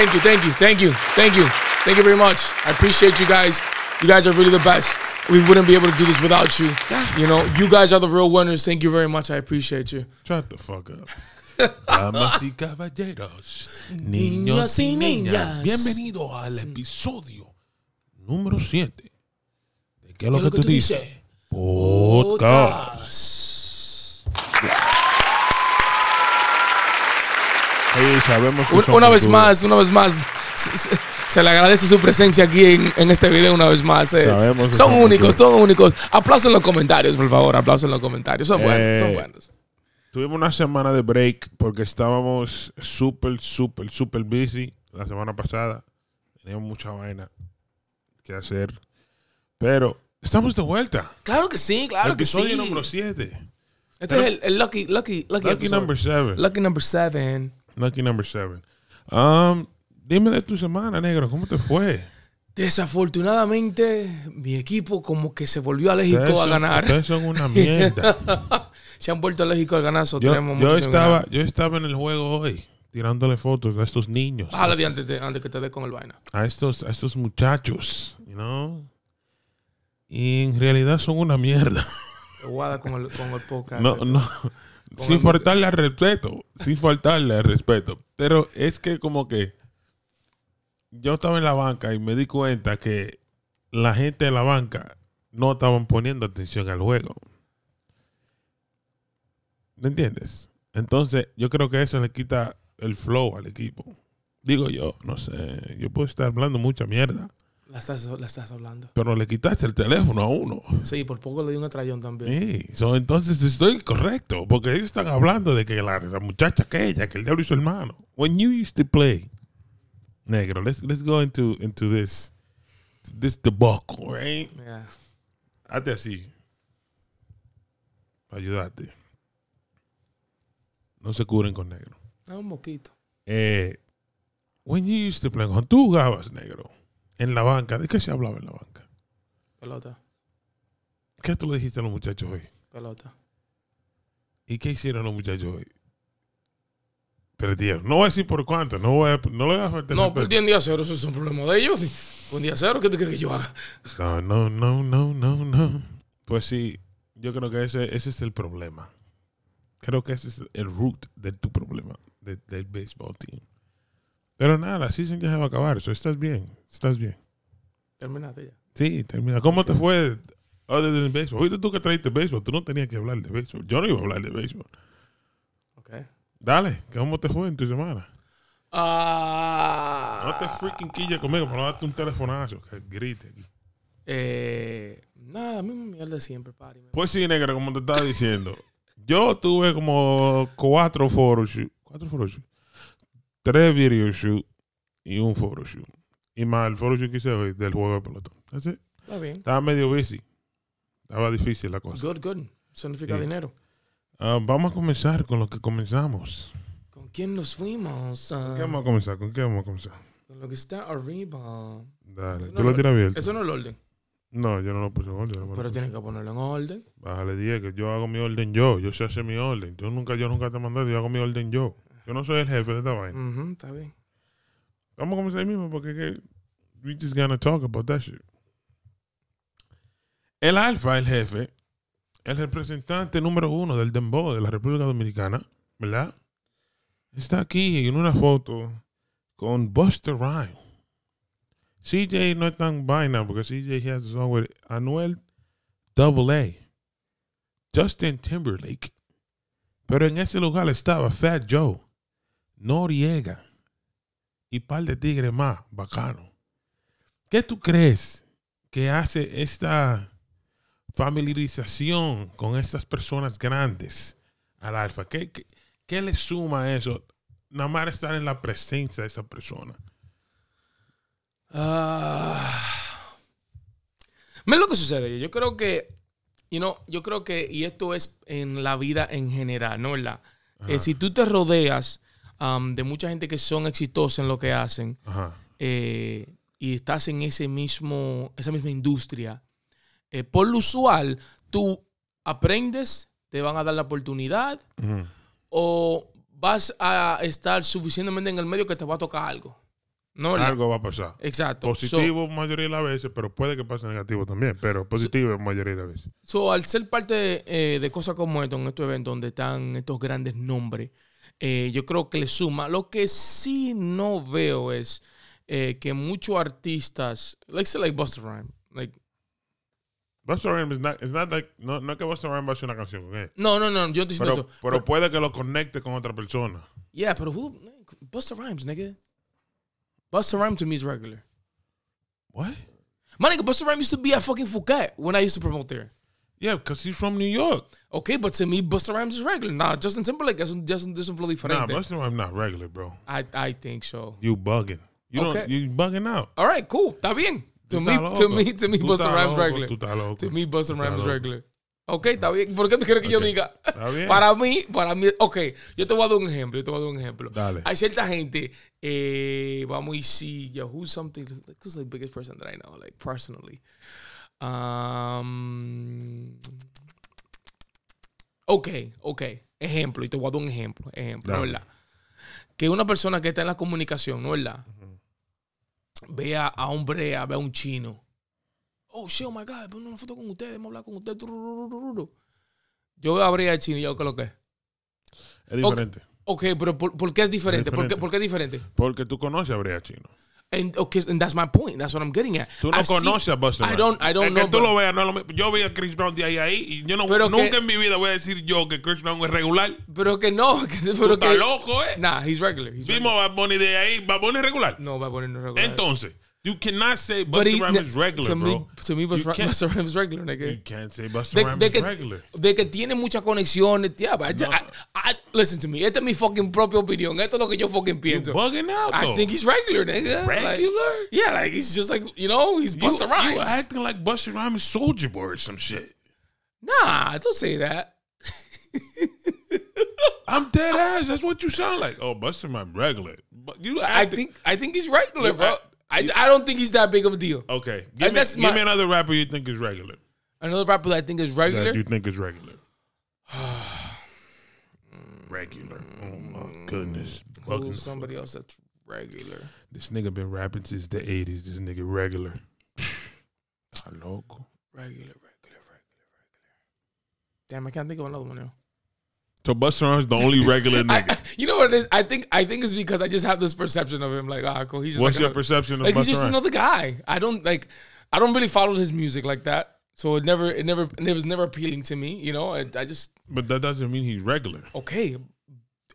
Thank you, thank you, thank you, thank you. Thank you very much. I appreciate you guys. You guys are really the best. We wouldn't be able to do this without you. You know, you guys are the real winners. Thank you very much. I appreciate you. Shut the fuck up. Damas y caballeros, niños y niñas, Bienvenido al mm. episodio número 7. ¿De qué es lo que tú dices? Podcast. sabemos una, vez más, una vez más, se, le agradece su presencia aquí en, este video una vez más. son, únicos, todos son únicos. Aplausos en los comentarios, por favor, aplausos en los comentarios. Son eh, buenos, Tuvimos una semana de break porque estábamos súper, súper, súper busy la semana pasada. Teníamos mucha vaina que hacer. Pero estamos de vuelta. Claro que sí, claro que sí. el número 7. Este es el, el, Lucky, Lucky, Lucky, lucky number 7. Lucky number 7. Lucky number seven. Um, dime de tu semana, negro. ¿Cómo te fue? Desafortunadamente, mi equipo como que se volvió alérgico a ganar. Ustedes son una mierda. se han vuelto alérgicos al ganar. Tenemos yo, yo estaba, yo estaba en el juego hoy tirándole fotos a estos niños. Bájale de antes, de, antes que te dé con el vaina. A estos, a estos muchachos, you know? Y en realidad son una mierda. Guada con el, con el podcast. No, este. no. Sin faltarle al respeto, sin faltarle al respeto. Pero es que como que yo estaba en la banca y me di cuenta que la gente de la banca no estaban poniendo atención al juego. ¿Me entiendes? Entonces, yo creo que eso le quita el flow al equipo. Digo yo, no sé, yo puedo estar hablando mucha mierda. La estás, la estás, hablando. Pero le quitaste el teléfono a uno. Sí, por poco le di un atrayón también. Sí, entonces estoy correcto, porque ellos están hablando de que la, muchacha aquella, que el diablo y su hermano. When you used to play, negro, let's, let's go into, into this, this debacle, right? Hazte así, Ayúdate No se curen con negro. Da un moquito. Eh, when you used to play, cuando tú jugabas negro en la banca, ¿de qué se hablaba en la banca? Pelota. ¿Qué tú le dijiste a los muchachos hoy? Pelota. ¿Y qué hicieron los muchachos hoy? Perdieron. No voy a decir por cuánto, no, voy a, no le voy a faltar. No, perdieron día cero, eso es un problema de ellos. Un día cero, ¿qué tú crees que yo haga? No, no, no, no, no, Pues sí, yo creo que ese, ese es el problema. Creo que ese es el root de tu problema, del baseball team. Pero nada, la season ya se va a acabar. So estás bien, estás bien. Terminaste ya. Sí, termina. ¿Cómo te fue other than baseball? Oíste tú que traiste baseball. Tú no tenías que hablar de baseball. Yo no iba a hablar de baseball. Ok. Dale, ¿cómo te fue en tu semana? Uh, no te freaking quilla conmigo pero no date un telefonazo que grite aquí. Eh, nada, mismo mierda siempre, pari. Pues sí, negra, como te estaba diciendo. yo tuve como cuatro foros. ¿Cuatro foros? tres video shoot y un shoot Y más el shoot que hice del juego de pelotón. Está bien. Estaba medio busy. Estaba difícil la cosa. Good, good. Significa dinero. Ah, vamos a comenzar con lo que comenzamos. ¿Con quién nos fuimos? Ah. ¿Con qué vamos a comenzar? ¿Con qué vamos a comenzar? Con lo que está arriba. Dale, tú lo tienes abierto. Eso no es el orden. No, yo no lo puse en orden. Pero tienes que ponerlo en orden. Bájale 10, que yo hago mi orden yo. Yo sé hacer mi orden. Yo nunca, yo nunca te mandé, yo hago mi orden yo. Yo no soy el jefe de esta vaina. Vamos a comenzar mismo porque que, we just gonna talk about that shit. El alfa, el jefe, el representante número uno del Dembow de la República Dominicana, ¿verdad? Está aquí en una foto con Buster Rhyme CJ no es tan vaina porque CJ has a song with Anuel AA, Justin Timberlake. Pero en ese lugar estaba Fat Joe. Noriega y par de tigres más bacano. ¿Qué tú crees que hace esta familiarización con estas personas grandes al alfa? ¿Qué, le suma a eso? Nada estar en la presencia de esa persona. Ah. lo que sucede. Yo creo que, Y no yo creo que, y esto es en la vida en general, ¿no? la eh, si tú te rodeas de mucha gente que son exitosos en lo que hacen eh, y estás en ese mismo, esa misma industria, eh, por lo usual, tú aprendes, te van a dar la oportunidad o vas a estar suficientemente en el medio que te va a tocar algo. No, algo va a pasar. Exacto. Positivo mayoría de las veces, pero puede que pase negativo también, pero positivo mayoría de las veces. al ser parte eh, de cosas como esto, en estos eventos donde están estos grandes nombres, eh, yo creo que le suma. Lo que sí no veo es eh, que muchos artistas, like say like Buster Rhyme, like Buster Rhyme is not, it's not like, no, no es que Buster Rhyme va a hacer una canción No, no, no, yo te estoy pero, eso. Pero, puede que lo conecte con otra persona. Yeah, pero who, Buster Rhymes, nigga. Buster Rhyme to me is regular. What? My nigga, Buster Rhyme used to be at fucking Fouquet when I used to promote there. Yeah, because he's from New York. Okay, but to me, Buster Rhymes is regular. Nah, Justin Timberlake es un, es un, not really flow Nah, Buster, Busta Rhymes not regular, bro. I, I think so. You bugging. You Okay. don't. You bugging out. All right, cool. Está bien. To me, to me, to me, Buster Busta Rhymes regular. To me, Buster Tú Rhymes regular. Ok, está bien. ¿Por qué tú quieres que yo Ok. diga? bien. Para mí, para mí, ok, yo te voy a dar un ejemplo, yo te voy a dar un ejemplo. Dale. Hay cierta gente, eh, vamos y sí, yo, who's something, who's the biggest person that I know, like personally. Um, ok, ok. Ejemplo, y te voy a dar un ejemplo. Ejemplo, verdad? Que una persona que está en la comunicación, ¿no verdad? Ve a un brea, ve a un chino. Oh, shit, oh my God, pongo una foto con ustedes, vamos a hablar con ustedes. Yo veo a brea chino y yo, ¿qué es lo que es? Es diferente. Ok, okay pero ¿por, qué es diferente? Es diferente. ¿Por, qué, ¿Por, qué, es diferente? Porque tú conoces a brea chino. And, okay, and that's my point. That's what I'm getting at. Tú no conoces a Buster I don't, que tú lo veas, no lo, yo vi a Chris Brown de ahí ahí y yo nunca en mi vida voy a decir yo que Chris Brown es regular. Pero que no. Que, pero tú que, estás loco, ¿eh? Nah, he's regular. Vimos a Bad Bunny de ahí. ¿Bad Bunny regular? No, Bad Bunny no es regular. Entonces, You cannot say Busta Rhymes is regular, to bro. Me, to me, Busta Rhymes is regular, nigga. You can't say Busta de, Rhymes de is regular. De que tiene muchas conexiones, yeah, but I, just, no. I, I, listen to me. Esta es mi fucking propia opinión. Esto es lo que yo fucking pienso. You bugging out, I though. think he's regular, nigga. Regular? Like, yeah, like he's just like, you know, he's Busta you, Rhymes. You acting like Busta Rhymes is Soldier Boy or some shit. Nah, don't say that. I'm dead ass. That's what you sound like. Oh, Busta Rhymes regular. But you, I think, I think he's regular, bro. I, I don't think he's that big of a deal. Okay, give, me, that's give my- me another rapper you think is regular. Another rapper that I think is regular. That you think is regular. regular. Oh my goodness. Who's somebody else that's regular? This nigga been rapping since the eighties. This nigga regular. Regular, regular, regular, regular. Damn, I can't think of another one now. So Buster Rhymes the only regular nigga. I, you know what it is? I think I think it's because I just have this perception of him. Like, ah, cool. He's just what's like your another, perception of like, Busta He's just Rhymes? another guy. I don't like. I don't really follow his music like that. So it never, it never, it was never appealing to me. You know, I, I just. But that doesn't mean he's regular. Okay,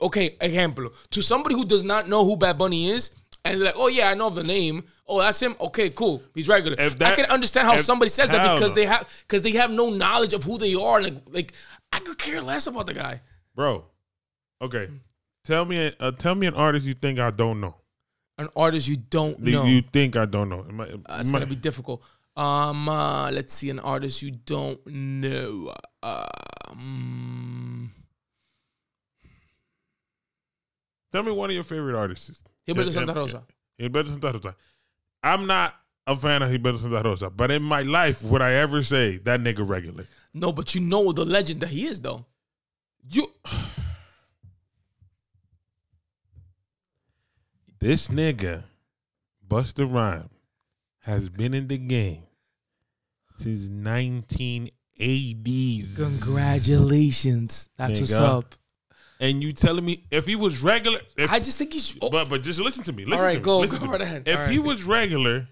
okay. Example to somebody who does not know who Bad Bunny is, and like, oh yeah, I know the name. Oh, that's him. Okay, cool. He's regular. That, I can understand how if, somebody says that because they have because they have no knowledge of who they are. Like like I could care less about the guy bro. Okay, hmm. tell me, uh, tell me an artist you think I don't know. An artist you don't know. You think I don't know? Am I, am uh, it's gonna be difficult. Um, uh, let's see, an artist you don't know. Um, tell me one of your favorite artists. Gilberto Santa Rosa. Gilberto Santa Rosa. I'm not a fan of Gilberto Santa Rosa, but in my life, would I ever say that nigga regular? No, but you know the legend that he is, though. You This nigga, Buster Rhyme, has been in the game since 1980s. Congratulations. That's nigga. what's up. And you telling me if he was regular if, I just think he should oh. but but just listen to me. Listen All right, to go, Listen go right ahead. If he was regular,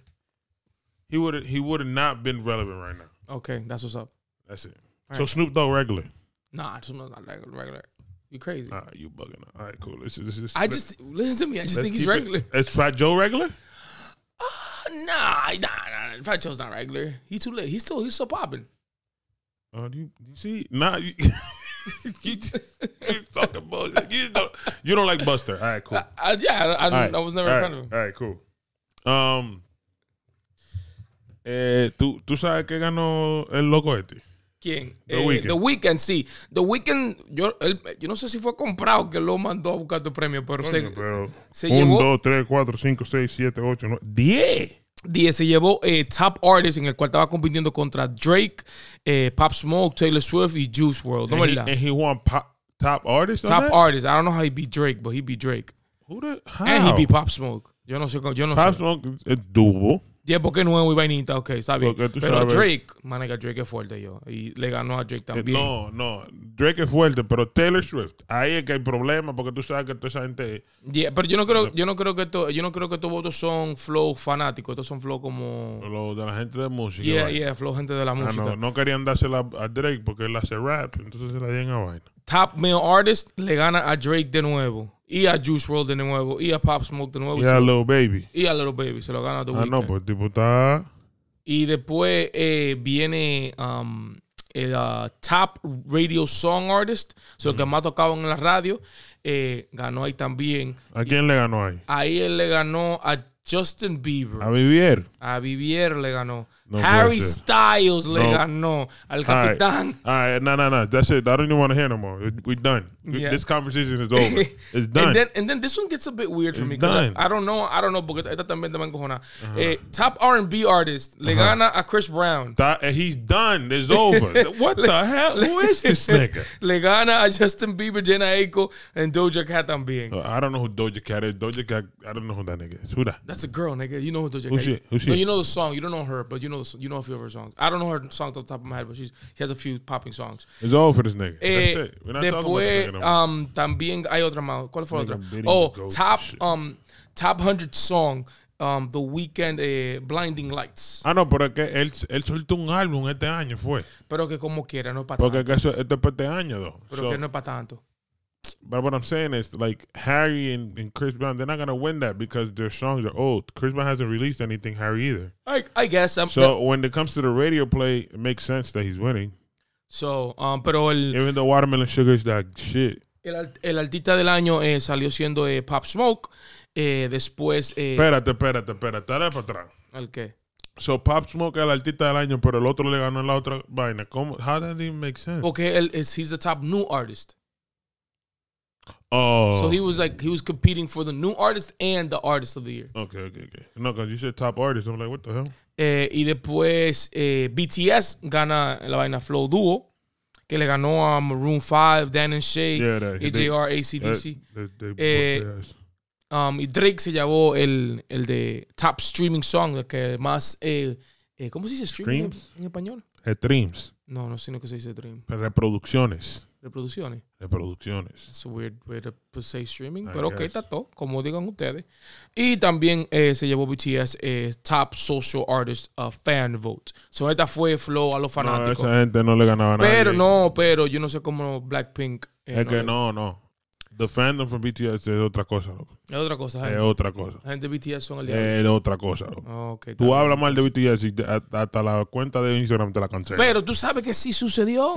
he would he would have not been relevant right now. Okay, that's what's up. That's it. All so right. Snoop Dogg regular. Nah, just not like regular. You crazy? Nah, you bugging. All right, cool. This is this is. I just listen to me. I just think he's regular. It. Is Fat Joe regular? Uh, nah, nah, nah. Fat Joe's not regular. He's too late. He's still he's still popping. Oh, uh, do you, do you see? Nah, you, you, fucking talking You don't, you don't like Buster. All right, cool. I, I, yeah, I, I, right. I, was never in front right. of him. All right, cool. Um, eh, ¿tú, ¿Tú sabes qué ganó el loco este? ¿Quién? The, eh, Weeknd. The Weeknd, sí. The Weeknd, yo, él, yo no sé si fue comprado que lo mandó a buscar tu este premio, pero, Coño, se, pero se, un, llevó... 1, 2, 3, 4, 5, 6, 7, 8, 9, 10. 10 se llevó eh, Top Artist, en el cual estaba compitiendo contra Drake, eh, Pop Smoke, Taylor Swift y Juice WRLD. ¿No verdad? and he won pop, Top Artist? Top Artist. I don't know how he beat Drake, but he beat Drake. Who the, how? And he beat Pop Smoke. Yo no sé. Yo no pop sé. Smoke es eh, dúo. 10 porque nuevo y vainita, ok, ¿sabes? Pero sabes. Drake, que Drake es fuerte yo. Y le ganó a Drake eh, también. No, no, Drake es fuerte, pero Taylor Swift, ahí es que hay problema porque tú sabes que toda esa gente. Yeah, pero yo no creo, yo no creo que yo no creo que estos votos son flow fanáticos, estos son flow como. los de la gente de música. Yeah, yeah, flow gente de la ah, música. no, no querían dársela a Drake porque él hace rap, entonces se la dieron a vaina top male artist le gana a Drake de nuevo. Y a Juice WRLD de nuevo. Y a Pop Smoke de nuevo. Y a Little Baby. Y a Little Baby. Se lo gana a The Ah, no, pues tipo Y después eh, viene um, el uh, Top Radio Song Artist. O que más tocaba en la radio. Eh, ganó ahí también. ¿A quién le ganó ahí? Ahí él le ganó a Justin Bieber. A Vivier. A Vivier le ganó. No Harry Styles legana no. ganó al capitán. All right, no, no, no. That's it. I don't even want to hear no more. We're, done. Yeah. This conversation is over. It's done. and, then, and then this one gets a bit weird for me. Done. I, I, don't know. I don't know. Porque esta también te va huh encojonar. Top R&B artist le uh-huh. gana a Chris Brown. That, he's done. It's over. what the hell? Who is this nigga? le gana a Justin Bieber, Jenna Aiko, and Doja Cat también. Uh, I don't know who Doja Cat is. Doja Cat, I don't know who that nigga is. Who that? That's a girl, nigga. You know who Doja Cat is. Who she? Who she? No, you know the song. You don't know her, but you know You know a few of her songs. I don't know her songs off the top of my head, but she has a few popping songs. It's all for this nigga. Eh, That's it. talking about después, um, también hay otra más. ¿Cuál fue la otra? Oh, top, um, top hundred song, um, The Weeknd, eh, Blinding Lights. Ah, no, pero es que él, él soltó un álbum este año, fue. Pero que como quiera, no es para Porque tanto. que eso, este es para este año, dos. Pero que no es para tanto. But what I'm saying is, like Harry and, and Chris Brown, they're not gonna win that because their songs are old. Chris Brown hasn't released anything Harry either. I, I guess. I'm, um, so when it comes to the radio play, it makes sense that he's winning. So, um, pero el, even though watermelon sugar is that shit. El, el artista del año eh, salió siendo eh, Pop Smoke. Eh, después. Eh, espérate, espérate, espérate. Dale para atrás. ¿Al qué? So Pop Smoke es el artista del año, pero el otro le ganó en la otra vaina. ¿Cómo? How that even make sense? Porque él he's the top new artist. Oh. So he was like he was competing for the new artist and the artist of the year. Okay, okay, okay. No, because you said top artist. I'm like, what the hell? Eh, y después eh, BTS gana la vaina Flow Duo, que le ganó a Maroon 5, Dan and Shay, AJR, they, ACDC. eh, um, y Drake se llevó el, el de Top Streaming Song, que más... Eh, eh, ¿Cómo se dice streaming en, español? Streams. Eh, no, no, sino que se dice stream. Reproducciones. Reproducciones. Reproducciones. Es Es weird way say streaming. pero ok, está todo, como digan ustedes. Y también eh, se llevó BTS eh, Top Social Artist Fan Vote. So, esta fue Flow a los fanáticos. No, esa gente no le ganaba nada. Pero no, pero yo no sé cómo Blackpink. Eh, es que no, no. The fandom from BTS es otra cosa, loco. Es otra cosa, gente. Es otra cosa. La gente de BTS son el diablo. Es otra cosa, loco. Ah, tú hablas mal de BTS y hasta la cuenta de Instagram te la canción Pero tú sabes que sí sucedió.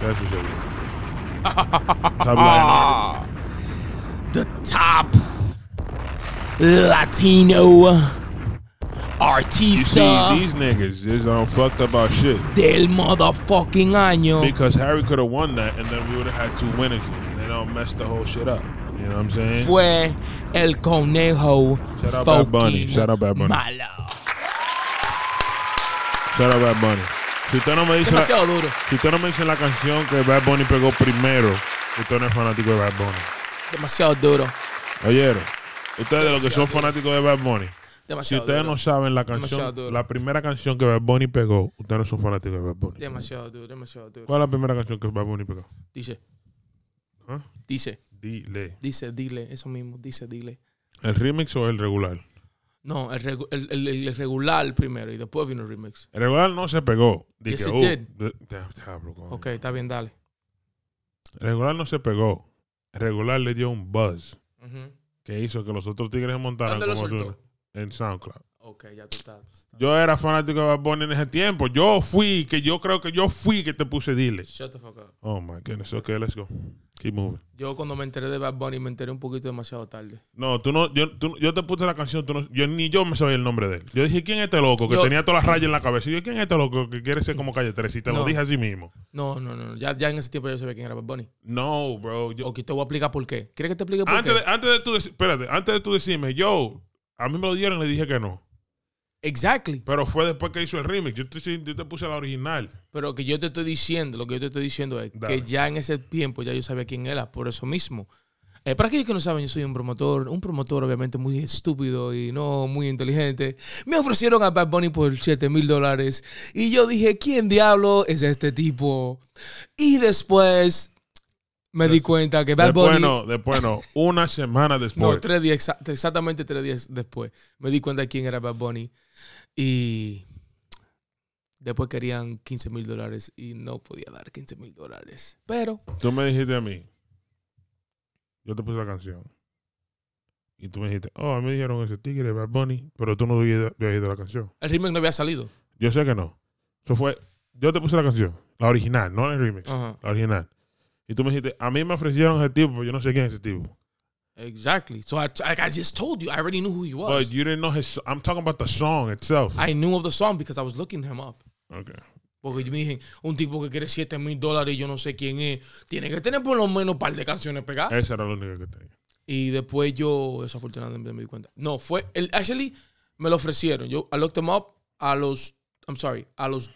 ¿Qué sucedió? ah, the top Latino artista. You see, these niggas is on fucked up our shit. Del motherfucking año. Because Harry could have won that, and then we would have had two winners, and they don't mess the whole shit up. You know what I'm saying? Fue el conejo. Shout out Bad Bunny. Shout out Bad Bunny. Malo. Shout out Bad Bunny. Si usted no me dice. la, Si no me la canción que Bad Bunny pegó primero, usted no es fanático de Bad Bunny. Demasiado duro. Oyeron. Ustedes, los que son fanáticos de Bad Bunny. si ustedes no saben la canción, la primera canción que Bad Bunny pegó, ustedes no son fanáticos de Bad Bunny. Demasiado duro, demasiado duro. ¿Cuál es la primera canción que Bad Bunny pegó? Dice. ¿Ah? Dice. Dile. Dice, dile, eso mismo, dice, dile. ¿El remix o el regular? No, el, el, regular primero y después vino el remix. El regular no se pegó. Dije, uh, ok, está bien, dale. El regular no se pegó. El regular le dio un buzz que hizo que los otros tigres montaran como en SoundCloud. Yo era fanático de Bad Bunny en ese tiempo. Yo fui, que yo creo que yo fui que te puse dile. Shut the fuck up. Oh my goodness. Ok, let's go. Keep moving. Yo cuando me enteré de Bad Bunny me enteré un poquito demasiado tarde. No, tú no, yo, tú, yo te puse la canción, tú no, yo ni yo me sabía el nombre de él. Yo dije, ¿quién es este loco? Que tenía todas las rayas en la cabeza. Y yo, ¿quién es este loco que quiere ser como calle 3? Y te lo dije así mismo. No, no, no. Ya, ya en ese tiempo yo sabía quién era Bad Bunny. No, bro. O ok, te voy a explicar por qué. ¿Quieres que te explique por antes qué? De, antes de tú, espérate, antes de tú decirme, yo, a mí me lo dieron y le dije que no. Exactly. Pero fue después que hizo el remix. Yo te, puse la original. Pero que yo te estoy diciendo, lo que yo te estoy diciendo es que ya en ese tiempo ya yo sabía quién era, por eso mismo. Eh, para aquellos que no saben, yo soy un promotor, un promotor obviamente muy estúpido y no muy inteligente. Me ofrecieron a Bad Bunny por 7 mil dólares y yo dije, ¿quién diablo es este tipo? Y después me di cuenta que Bad Bunny... No, después no, una semana después. no, tres días, exactamente tres días después. Me di cuenta de quién era Bad Bunny. Y después querían 15 mil dólares y no podía dar 15 mil dólares. Pero. Tú me dijiste a mí, yo te puse la canción. Y tú me dijiste, oh, a me dijeron ese tigre, Bad Bunny, pero tú no habías oído la canción. El remix no había salido. Yo sé que no. Eso fue, yo te puse la canción, la original, no el remix, la original. Y tú me dijiste, a mí me ofrecieron ese tipo, pero yo no sé quién es ese tipo. Exactly. So I, I, just told you, I already knew who he was. But you didn't know his. I'm talking about the song itself. I knew of the song because I was looking him up. Okay. Porque me dije, un tipo que quiere 7 mil dólares y yo no sé quién es, tiene que tener por lo menos un par de canciones pegadas. Esa era la única que tenía. Y después yo, desafortunadamente, me di cuenta. No, fue. El, actually, me lo ofrecieron. Yo, I looked him up a los. I'm sorry, a los.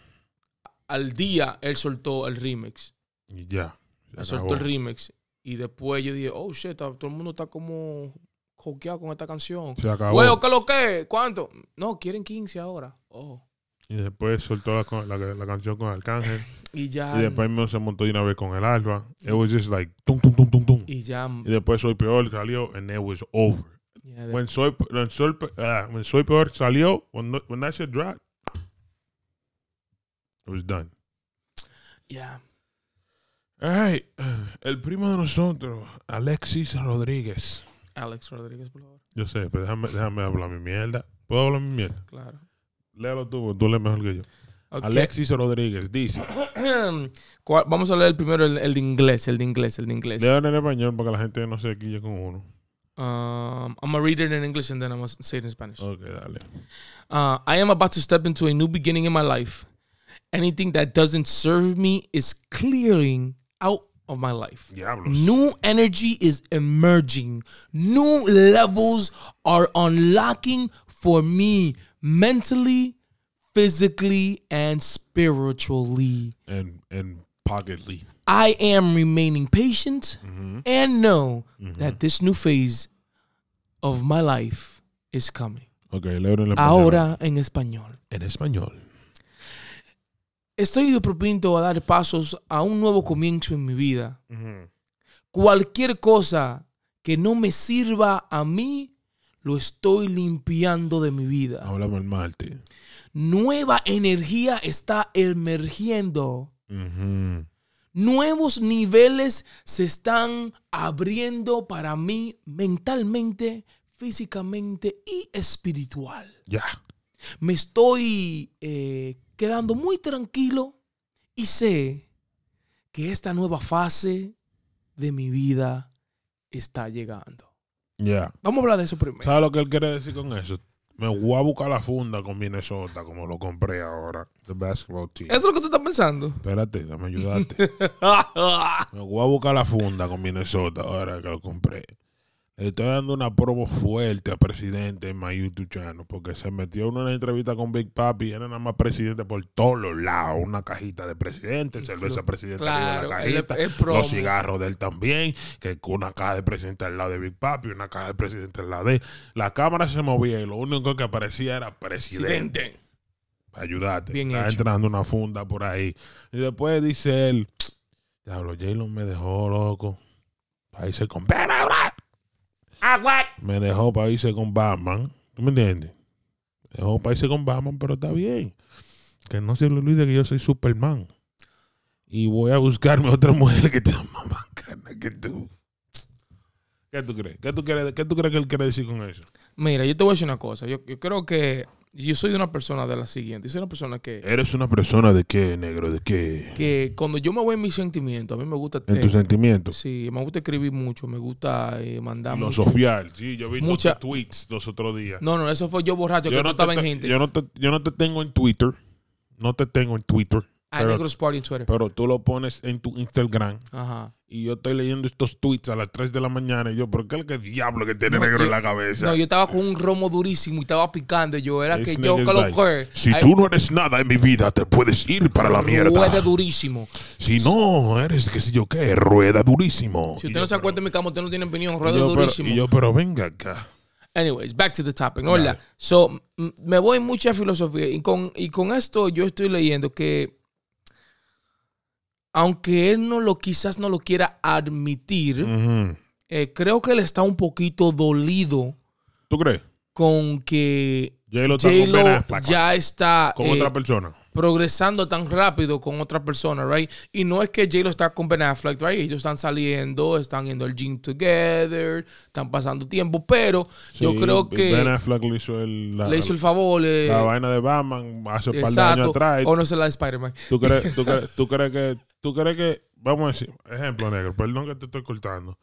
Al día él soltó el remix. Ya. Yeah, soltó el remix. Y después yo dije, oh shit, todo el mundo está como coqueado con esta canción. Se acabó. Bueno, ¿qué lo que? ¿Cuánto? No, quieren 15 ahora. Oh. Y después soltó la, la, canción con Arcángel. y ya. Y después me se montó de una vez con el Alfa. It was just like, tum, tum, tum, tum, tum. Y ya. Y después Soy Peor salió, and it was over. when, soy, soy, ah, Soy Peor salió, when, when that shit dropped, it was done. Yeah. Hey, eh, el primo de nosotros, Alexis Rodríguez. Alex Rodríguez, por favor. Yo sé, pero déjame, déjame hablar mi mierda. ¿Puedo hablar mi mierda? Claro. Léalo tú, tú lees mejor que yo. Alexis Rodríguez dice. Vamos a leer primero el, de inglés, el de inglés, el de inglés. Léalo en español para que la gente no se quille con uno. Um, I'm to read it in English and then I'm gonna say it in Spanish. Okay, dale. Uh, I am about to step into a new beginning in my life. Anything that doesn't serve me is clearing out of my life. Diablos. New energy is emerging. New levels are unlocking for me mentally, physically, and spiritually. And and pocketly. I am remaining patient mm-hmm. and know mm-hmm. that this new phase of my life is coming. Okay, leo en Ahora en español. En español. Estoy propinto a dar pasos a un nuevo comienzo en mi vida. Cualquier cosa que no me sirva a mí, lo estoy limpiando de mi vida. Hablamos el Marte. Nueva energía está emergiendo. Nuevos niveles se están abriendo para mí mentalmente, físicamente y espiritual. Ya. Me estoy eh, quedando muy tranquilo y sé que esta nueva fase de mi vida está llegando. Ya. Vamos a hablar de eso primero. ¿Sabes lo que él quiere decir con eso? Me voy a buscar la funda con Minnesota, como lo compré ahora. The basketball team. ¿Eso es lo que tú estás pensando? Espérate, dame ayudarte. me voy a buscar la funda con Minnesota ahora que lo compré estoy dando una promo fuerte al presidente en my porque se metió en una entrevista con Big Papi y era nada más presidente por todos los lados. Una cajita de presidente, cerveza presidente claro, de la cajita, los cigarros de él también, que una caja de presidente al lado de Big Papi, una caja de presidente al lado de él. La cámara se movía y lo único que aparecía era presidente. presidente. Para Está entrando una funda por ahí. Y después dice él, diablo, Jalen me dejó loco. Ahí se compara Ah, me dejó para irse con Batman. ¿Tú me entiendes? Me dejó para irse con Batman, pero está bien. Que no se lo olvide que yo soy Superman. Y voy a buscarme otra mujer que está más bacana que tú. ¿Qué tú crees? ¿Qué tú crees, ¿Qué tú crees que él quiere decir con eso? Mira, yo te voy a decir una cosa. Yo, yo creo que yo soy una persona de la siguiente. Yo soy una persona que. ¿Eres una persona de qué, negro? ¿De qué? Que cuando yo me voy en mis sentimientos, a mí me gusta. ¿En tus sentimientos? Sí, me gusta escribir mucho, me gusta mandarme. Eh, mandar. Sofial, sí, yo vi muchos tweets los otros días. No, no, eso fue yo borracho, yo que no, estaba en gente. Yo no, te, yo no te tengo en Twitter. No te tengo en Twitter. A Negros Party en Twitter. Pero tú lo pones en tu Instagram. Ajá. Y yo estoy leyendo estos tweets a las 3 de la mañana. Y yo, ¿por qué el que diablo que tiene negro en la cabeza? No, yo estaba con un romo durísimo y estaba picando. Yo era que yo, que Si tú no eres nada en mi vida, te puedes ir para la mierda. Rueda durísimo. Si no, eres qué sé yo qué, rueda durísimo. Si usted no se acuerda de mi cama, usted no tiene opinión, rueda durísimo. Pero, y yo, pero venga acá. Anyways, back to the topic. Hola. So, me voy mucha filosofía. Y con, y con esto yo estoy leyendo que aunque él no lo quizás no lo quiera admitir, eh, creo que él está un poquito dolido. ¿Tú crees? Con que J-Lo ya ah, está con otra eh, persona progresando tan rápido con otra persona, right? Y no es que j está con Ben Affleck, right? Ellos están saliendo, están yendo al gym together, están pasando tiempo, pero yo creo que... Ben Affleck le hizo el, favor. Eh, la vaina de Batman hace un par de años atrás. O no se la de spider ¿Tú crees que... Tú crees que... Vamos a decir... Ejemplo, negro. Perdón que te estoy cortando.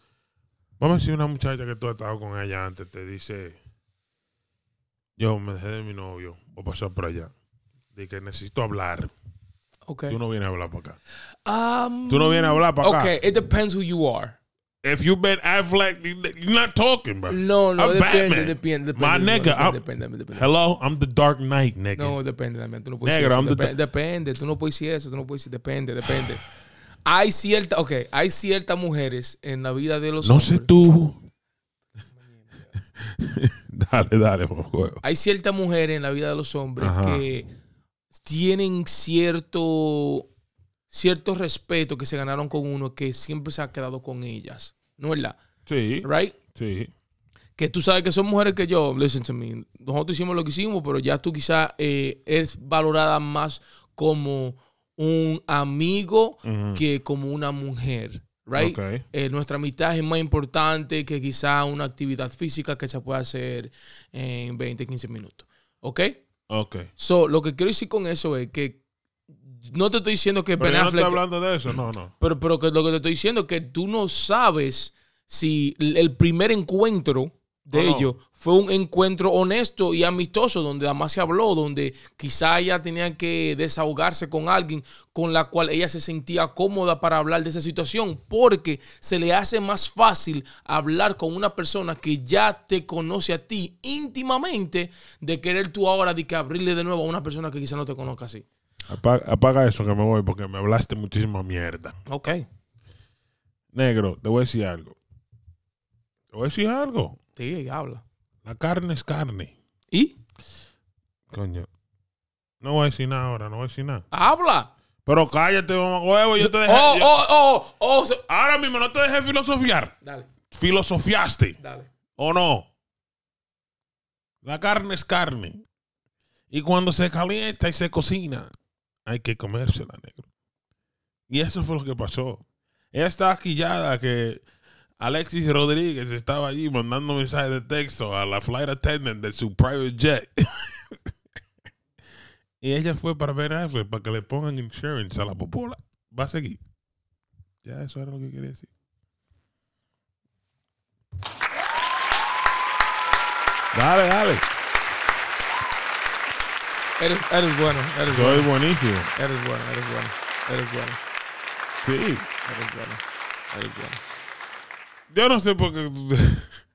Vamos a decir una muchacha que tú has estado con ella antes te dice... Yo me dejé de mi novio. Voy a pasar por allá de que necesito hablar. Okay. Tú no vienes a hablar para acá. Um, tú no vienes a hablar para acá. Okay, it depends who you are. If you've been Affleck, you're not talking, bro. No, no, I'm depende, depende, My nigga, Hello, I'm the Dark Knight, nigga. No, depende también. Tú no puedes decir eso. Depende, depende, tú no puedes decir eso, tú no puedes decir, depende, depende. hay ciertas, hay ciertas mujeres en la vida de los hombres. No sé tú. dale, dale, por favor. Hay ciertas mujeres en la vida de los hombres que tienen cierto, cierto respeto que se ganaron con uno que siempre se ha quedado con ellas. ¿No es verdad? Sí. ¿Right? Sí. Que tú sabes que son mujeres que yo, listen to me, nosotros hicimos lo que hicimos, pero ya tú quizás eh, es valorada más como un amigo que como una mujer. Right? Eh, nuestra amistad es más importante que quizá una actividad física que se pueda hacer en 20, 15 minutos. ¿Ok? Ok. lo que quiero decir con eso es que no te estoy diciendo que pero No estoy hablando de eso, no, no. Pero, pero que lo que te estoy diciendo es que tú no sabes si el primer encuentro de ello, fue un encuentro honesto y amistoso donde además se habló, donde quizá ella tenía que desahogarse con alguien con la cual ella se sentía cómoda para hablar de esa situación, porque se le hace más fácil hablar con una persona que ya te conoce a ti íntimamente de querer tú ahora de que abrirle de nuevo a una persona que quizá no te conozca así. Apaga, apaga eso que me voy porque me hablaste muchísima mierda. Ok. Negro, te voy a decir algo. Te voy a decir algo Sí, habla. La carne es carne. ¿Y? Coño. No voy a decir nada ahora, no voy a decir nada. ¡Habla! Pero cállate, mamá huevo, yo te dejé. Oh, oh, oh, oh, Ahora mismo no te dejé filosofiar. Dale. Filosofiaste. Dale. ¿O no? La carne es carne. Y cuando se calienta y se cocina, hay que comérsela, negro. Y eso fue lo que pasó. Ella estaba quillada que Alexis Rodríguez estaba allí mandando mensajes de texto a la flight attendant de su private jet. y ella fue para ver a para que le pongan insurance a la popola. Va a seguir. Ya eso era lo que quería decir. Dale, dale. Eres, eres bueno, eres Soy bueno. buenísimo. Eres bueno, eres bueno, eres bueno. Sí. Eres bueno, eres bueno. yo no sé por qué.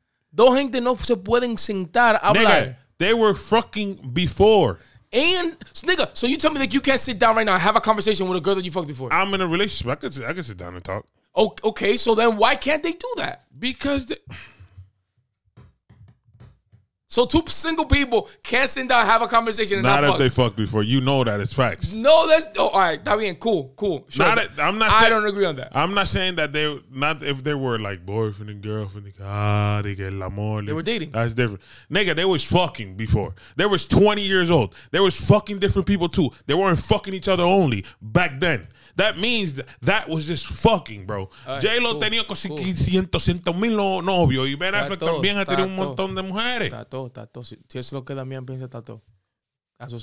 Dos gente no se pueden sentar a hablar. Nigga, they were fucking before. And nigga, so you tell me that you can't sit down right now and have a conversation with a girl that you fucked before? I'm in a relationship. I could I could sit down and talk. Okay, so then why can't they do that? Because. They so two single people can't sit down have a conversation. And not, not if fuck. they fucked before. You know that it's facts. No, that's oh, all right. That being cool, cool. Sure. Not a, I'm not. Saying, I don't agree on that. I'm not saying that they not if they were like boyfriend and girlfriend. Ah, they get la amor. They were dating. That's different. Nigga, they was fucking before. They was 20 years old. They was fucking different people too. They weren't fucking each other only back then. That means that was just fucking, bro. J-Lo tenía casi 500, 100 mil novios y Ben Affleck también ha tenido un montón de mujeres. Tato, tato. Si, es lo que Damián piensa, tato.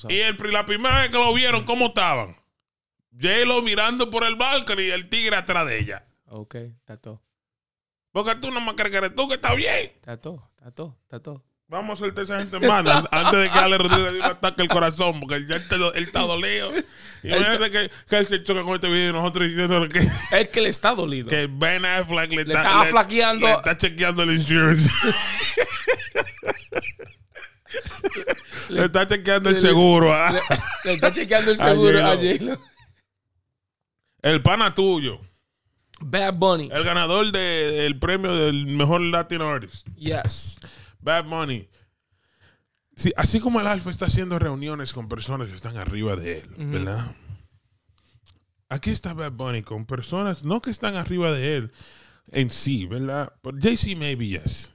y la primera vez que lo vieron, mm. ¿cómo estaban? J-Lo mirando por el balcón y el tigre atrás de ella. Ok, tato. Porque tú no crees que eres tú, que está bien. Tato, tato, tato. Vamos a a esa gente hermano. antes de que Ale Rodríguez le ataque el corazón, porque ya está, él está dolido. Y imagínate que, que él se choca con este video y nosotros diciendo que. Es que le está dolido. Que Ben Affleck le, está, flaqueando. está chequeando el insurance. le, está chequeando el seguro. Le, está chequeando el seguro a El pana tuyo. Bad Bunny. El ganador del premio del mejor Latin Artist. Yes. Bad Money. Sí, así como el Alfa está haciendo reuniones con personas que están arriba de él, ¿verdad? Aquí está Bad Bunny con personas, no que están arriba de él en sí, ¿verdad? Pero jay maybe yes.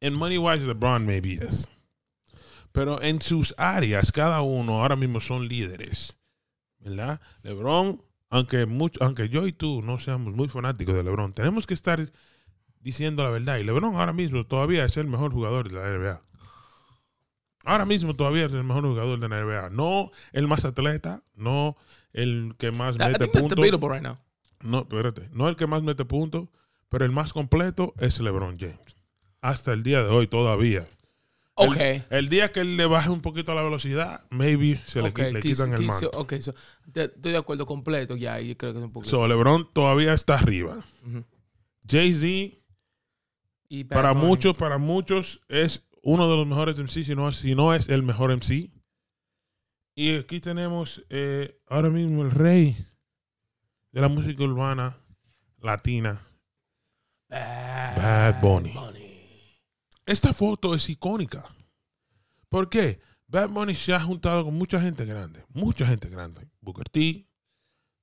En Moneywise, LeBron maybe yes. Pero en sus áreas, cada uno ahora mismo son líderes, ¿verdad? LeBron, aunque, mucho, aunque yo y tú no seamos muy fanáticos de LeBron, tenemos que estar diciendo la verdad. Y LeBron ahora mismo todavía es el mejor jugador de la NBA. Ahora mismo todavía es el mejor jugador de la NBA. No el más atleta, no el que más mete puntos. no, espérate. No el que más mete puntos, pero el más completo es LeBron James. Hasta el día de hoy todavía. Ok. El, día que él le baje un poquito la velocidad, maybe se le, quitan el manto. Ok, estoy de acuerdo completo ya. creo que es un poquito. So, LeBron todavía está arriba. Jay-Z para muchos, para muchos es uno de los mejores MC, si no, es el mejor MC. Y aquí tenemos eh, ahora mismo el rey de la música urbana latina, Bad, Bunny. Esta foto es icónica. ¿Por qué? Bad Bunny se ha juntado con mucha gente grande, mucha gente grande. Booker T,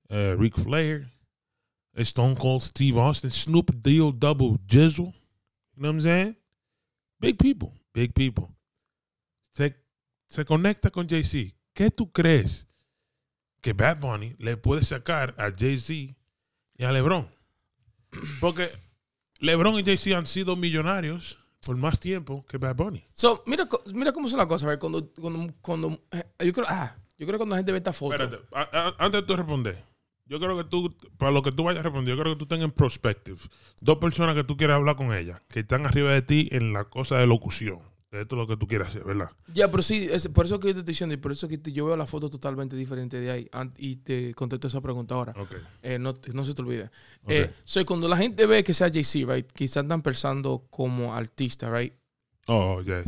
eh, Flair, Stone Cold Steve Austin, Snoop Deal Double Jizzle. ¿No know what Big people, big people. Se, conecta con Jay-Z. ¿Qué tú crees que Bad Bunny le puede sacar a Jay-Z y a LeBron? Porque LeBron y Jay-Z han sido millonarios por más tiempo que Bad Bunny. So, mira, mira cómo es una cosa Cuando, cuando, eh, yo creo, ah, yo creo que cuando la gente ve esta foto. antes de responder yo creo que tú, para lo que tú vayas a responder, yo creo que tú tengas en perspective dos personas que tú quieres hablar con ellas, que están arriba de ti en la cosa de locución. Esto es lo que tú quieras hacer, ¿verdad? Ya, pero sí, por eso que yo te estoy diciendo y por eso que yo veo la foto totalmente diferente de ahí y te contesto esa pregunta ahora. Okay. Eh, no, se te olvide. Okay. Eh, cuando la gente ve que sea Jay-Z, right, quizás están pensando como artista, right? Oh, yeah.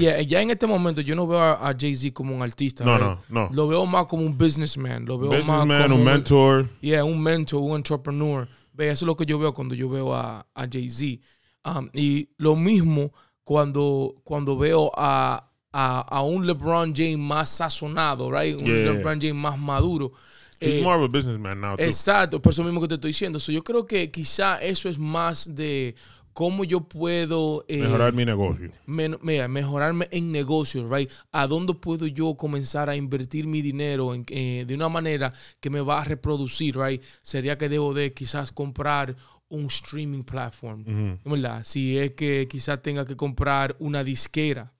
Ya, ya en este momento yo no veo a, Jay-Z como un artista. No, no, no. Lo veo más como un businessman. Lo veo businessman, más como un mentor. Un, yeah, un mentor, un entrepreneur. Ve, eso es lo que yo veo cuando yo veo a, Jay-Z. Um, y lo mismo cuando, cuando veo a, a, a, un LeBron James más sazonado, right? Un LeBron James más maduro. He's eh, more of a businessman now, Exacto, por eso mismo que te estoy diciendo. yo creo que quizá eso es más de cómo yo puedo... Eh, mejorar mi negocio. Me, mejorarme en negocios, right? ¿A dónde puedo yo comenzar a invertir mi dinero eh, de una manera que me va a reproducir, right? Sería que debo de quizás comprar un streaming platform, ¿verdad? Si es que quizás tenga que comprar una disquera.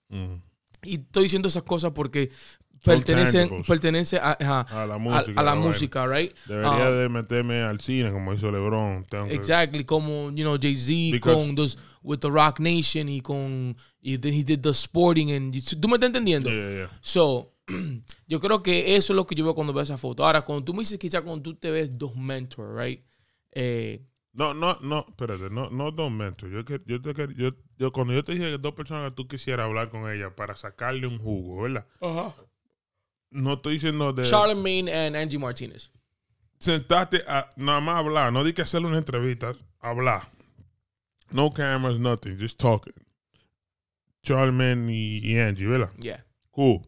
Y estoy diciendo esas cosas porque pertenece a, la música, a, right? Debería ah. de meterme al cine como hizo LeBron. exactly, como you know Jay Z con those, with the Rock Nation y con y then he did the Sporting and tú me estás entendiendo. Yeah, yeah. So yo creo que eso es lo que yo veo cuando veo esa foto. Ahora cuando tú me dices quizá cuando tú te ves dos mentors, right? Eh, no, no, no, espérate, no, no dos mentors. Yo, yo, te, yo, yo, cuando yo te dije que dos personas que tú quisieras hablar con ellas para sacarle un jugo, ¿verdad? Ajá. No estoy diciendo de. Charlemagne and Angie Martinez Sentaste a nada más hablar. No di que hacerle unas entrevistas. Hablar. No cameras, nothing. Just talking. Charlemagne y, y, Angie, ¿verdad? Yeah. Cool.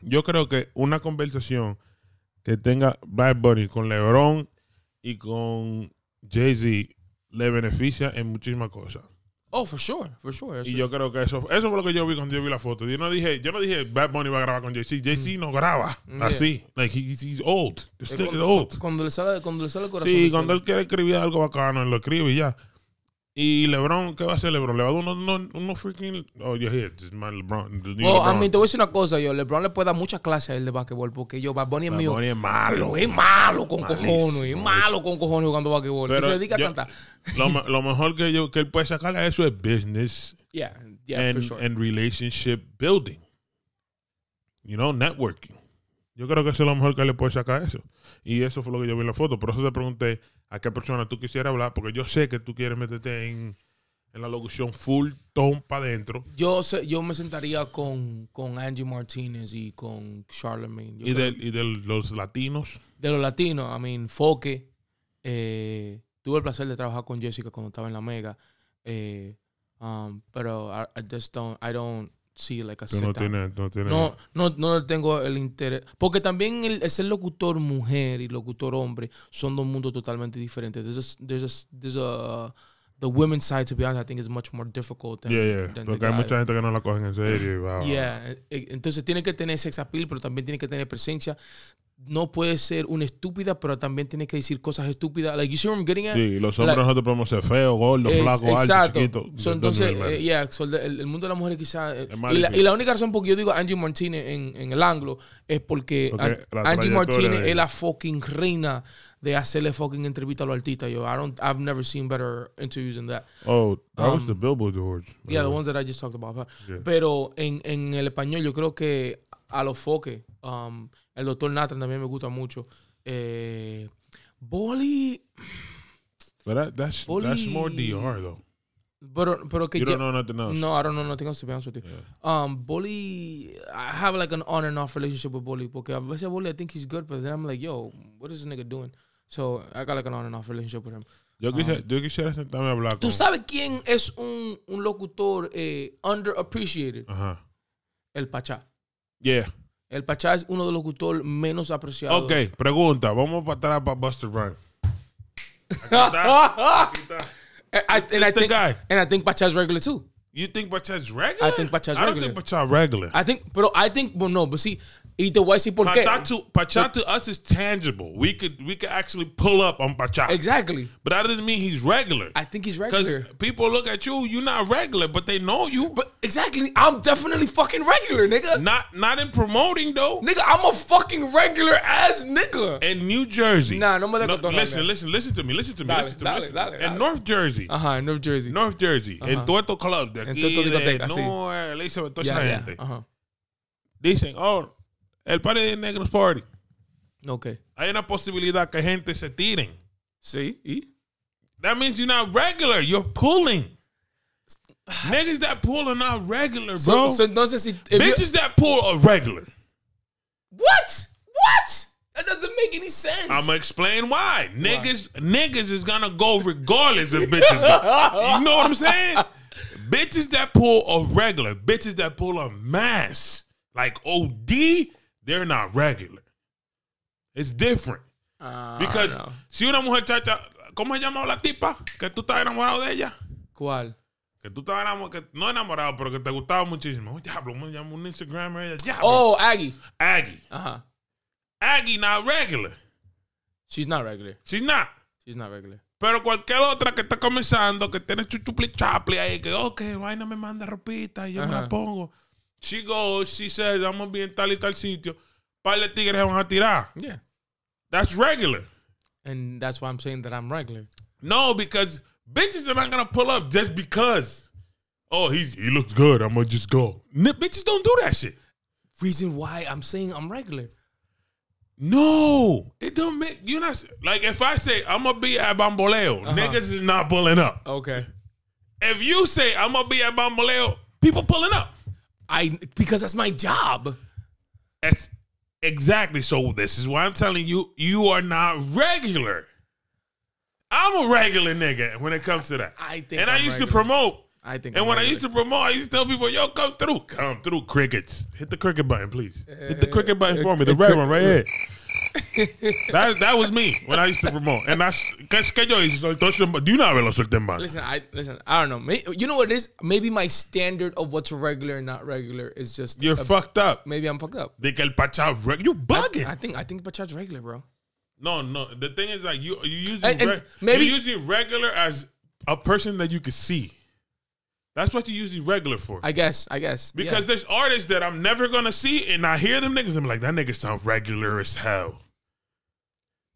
Yo creo que una conversación que tenga Bad Bunny con LeBron y con Jay-Z le beneficia en muchísimas cosas. Oh, for sure, for sure. Y yo creo que eso, eso fue lo que yo vi cuando yo vi la foto. Yo no dije, yo no dije Bad Bunny va a grabar con JC. JC mm. no graba mm. así. Like, he's old. Still cuando, old. Cuando le, sale, cuando le sale el corazón. Sí, cuando él quiere escribir algo bacano, él lo escribe y ya. Y LeBron, ¿qué va a hacer LeBron? Le va a dar unos freaking. Oh, yo yeah. This is LeBron. Oh, a mí te voy a decir una cosa, yo. LeBron le puede dar muchas clases a él de basquetbol porque yo, Bad Bunny es es malo. Es malo con cojones. Es malo con cojones jugando basquetbol. Pero se dedica a cantar. Lo, lo, mejor que, yo, que él puede sacar a eso es business. Yeah, yeah, and, for sure. and relationship building. You know, networking. Yo creo que eso es lo mejor que le puede sacar a eso. Y eso fue lo que yo vi en la foto. Por eso te pregunté a qué persona tú quisieras hablar, porque yo sé que tú quieres meterte en, la locución full tone para adentro. Yo yo me sentaría con, con Angie Martínez y con Charlemagne. ¿Y, de, los latinos? De los latinos, I mean, Foque. Eh, tuve el placer de trabajar con Jessica cuando estaba en la Mega. Eh, um, pero I, I, just don't, I don't, Sí, la No, no, no, no, no tengo el interés. Porque también el, el, ser locutor mujer y locutor hombre son dos mundos totalmente diferentes. There's a, there's a, there's a, the women's side, to be honest, I think is much more difficult. Than, yeah, Porque hay mucha gente que no la cogen en serio. Yeah. E, entonces tiene que tener sex appeal, pero también tiene que tener presencia no puede ser una estúpida, pero también tiene que decir cosas estúpidas. Like, you see what I'm getting at? Sí, los hombres no te podemos ser feos, gordos, flacos, altos, chiquitos. entonces, eh, yeah, el, mundo de las mujeres quizás... Eh, y, la, única razón por que yo digo Angie Martinez en, el anglo es porque, Angie Martínez es la fucking reina de hacerle fucking entrevista a los artistas. Yo, I don't, I've never seen better interviews than that. Oh, that was um, the Billboard George Yeah, the ones that I just talked about. Pero en, en el español yo creo que a los foques... Um, el doctor Nathan también me gusta mucho. Eh, Bully. But that, that's, that's more DR, though. But, but okay, you don't yeah, know nothing else. No, I don't know nothing else to be honest with you. Yeah. Um, Bully, I have like an on and off relationship with Bully. Because I Bully, I think he's good, but then I'm like, yo, what is this nigga doing? So I got like an on and off relationship with him. Yo, um, yo quisiera sentarme a hablar. ¿Tú sabes quién es un, un locutor eh, underappreciated? Ajá. El Pachá. Yeah. El Pachá es uno de los locutores menos apreciados. Ok, pregunta. Vamos a atrás para Buster Rhymes. and, I think, and regular too. You think is regular? I think regular. I don't think regular. I think, but I think, no, but see, Y te voy a decir por qué. To, us is tangible. We could we could actually pull up on Pachatu. Exactly. But that doesn't mean he's regular. I think he's regular. Because people look at you, you're not regular, but they know you. But exactly, I'm definitely fucking regular, nigga. Not not in promoting though. Nigga, I'm a fucking regular ass nigga. In New Jersey. Nah, no more. no, listen, listen, listen, listen to me, listen to me, dale, listen to dale, me. Listen. Dale, dale, in North Jersey. Uh-huh. North Jersey. North Jersey. Ajá. En Tuerto Club, de aquí, en Tuerto de, Dicoteca, de, sí. no, le hice Dicen, oh, el party de Negros Party. Ok. Hay una posibilidad que gente se tiren. Sí, ¿y? That means you're not regular, you're pulling. Niggas that pull are not regular, bro. So, so entonces, si, Bitches you... that pull are regular. What? What? That doesn't make any sense. I'ma explain why. why. Niggas, niggas is gonna go regardless of bitches You know what I'm saying? bitches that pull are regular. Bitches that pull are mass. Like OD they're not regular. It's different. Ah, Because si una mujer chacha, ¿cómo se llama la tipa? Que tú estás enamorado de ella. ¿Cuál? Que tú estás enamorado, que, no enamorado, pero que te gustaba muchísimo. Ya, oh, diablo, me llamo un Instagram ella. oh, Aggie. Aggie. Ajá. Aggie not regular. She's not regular. She's not. She's not regular. Pero cualquier otra que está comenzando, que tiene chuchupli chapli ahí, que, ok, oh, vaina me manda ropita y yo me la pongo. She goes, she says, I'm gonna be in tal y tal sitio. Par de tigres van a tirar. Yeah. That's regular. And that's why I'm saying that I'm regular. No, because bitches are not gonna pull up just because. Oh, he's he looks good. I'm gonna just go. N- bitches don't do that shit. Reason why I'm saying I'm regular. No, it don't make you not like if I say I'm gonna be at Bamboleo, uh-huh. niggas is not pulling up. Okay. If you say I'm gonna be at Bamboleo, people pulling up. I because that's my job. That's exactly. So this is why I'm telling you, you are not regular. I'm a regular nigga when it comes to that. I think, and I'm i used regular. to promote. I think, and I'm when I used to promote, I used to tell people, "Yo, come through, come through, crickets. Hit the cricket button, please. Hit the cricket button for me, the red one right here." that that was me when I used to promote, and that's that's que yo entonces de una you lo suelten más. Listen, I listen. I don't know. Maybe, you know what it is? Maybe my standard of what's regular and not regular is just you're a, fucked up. Maybe I'm fucked up. De que el pachá reg, you bugging. I, I, think I think pacha's regular, bro. No, no. The thing is, like you you using and, and reg, maybe you using regular as a person that you could see. That's what you usually regular for. I guess. I guess. Because yeah. there's artists that I'm never gonna see, and I hear them niggas. I'm like, that nigga sounds regular as hell.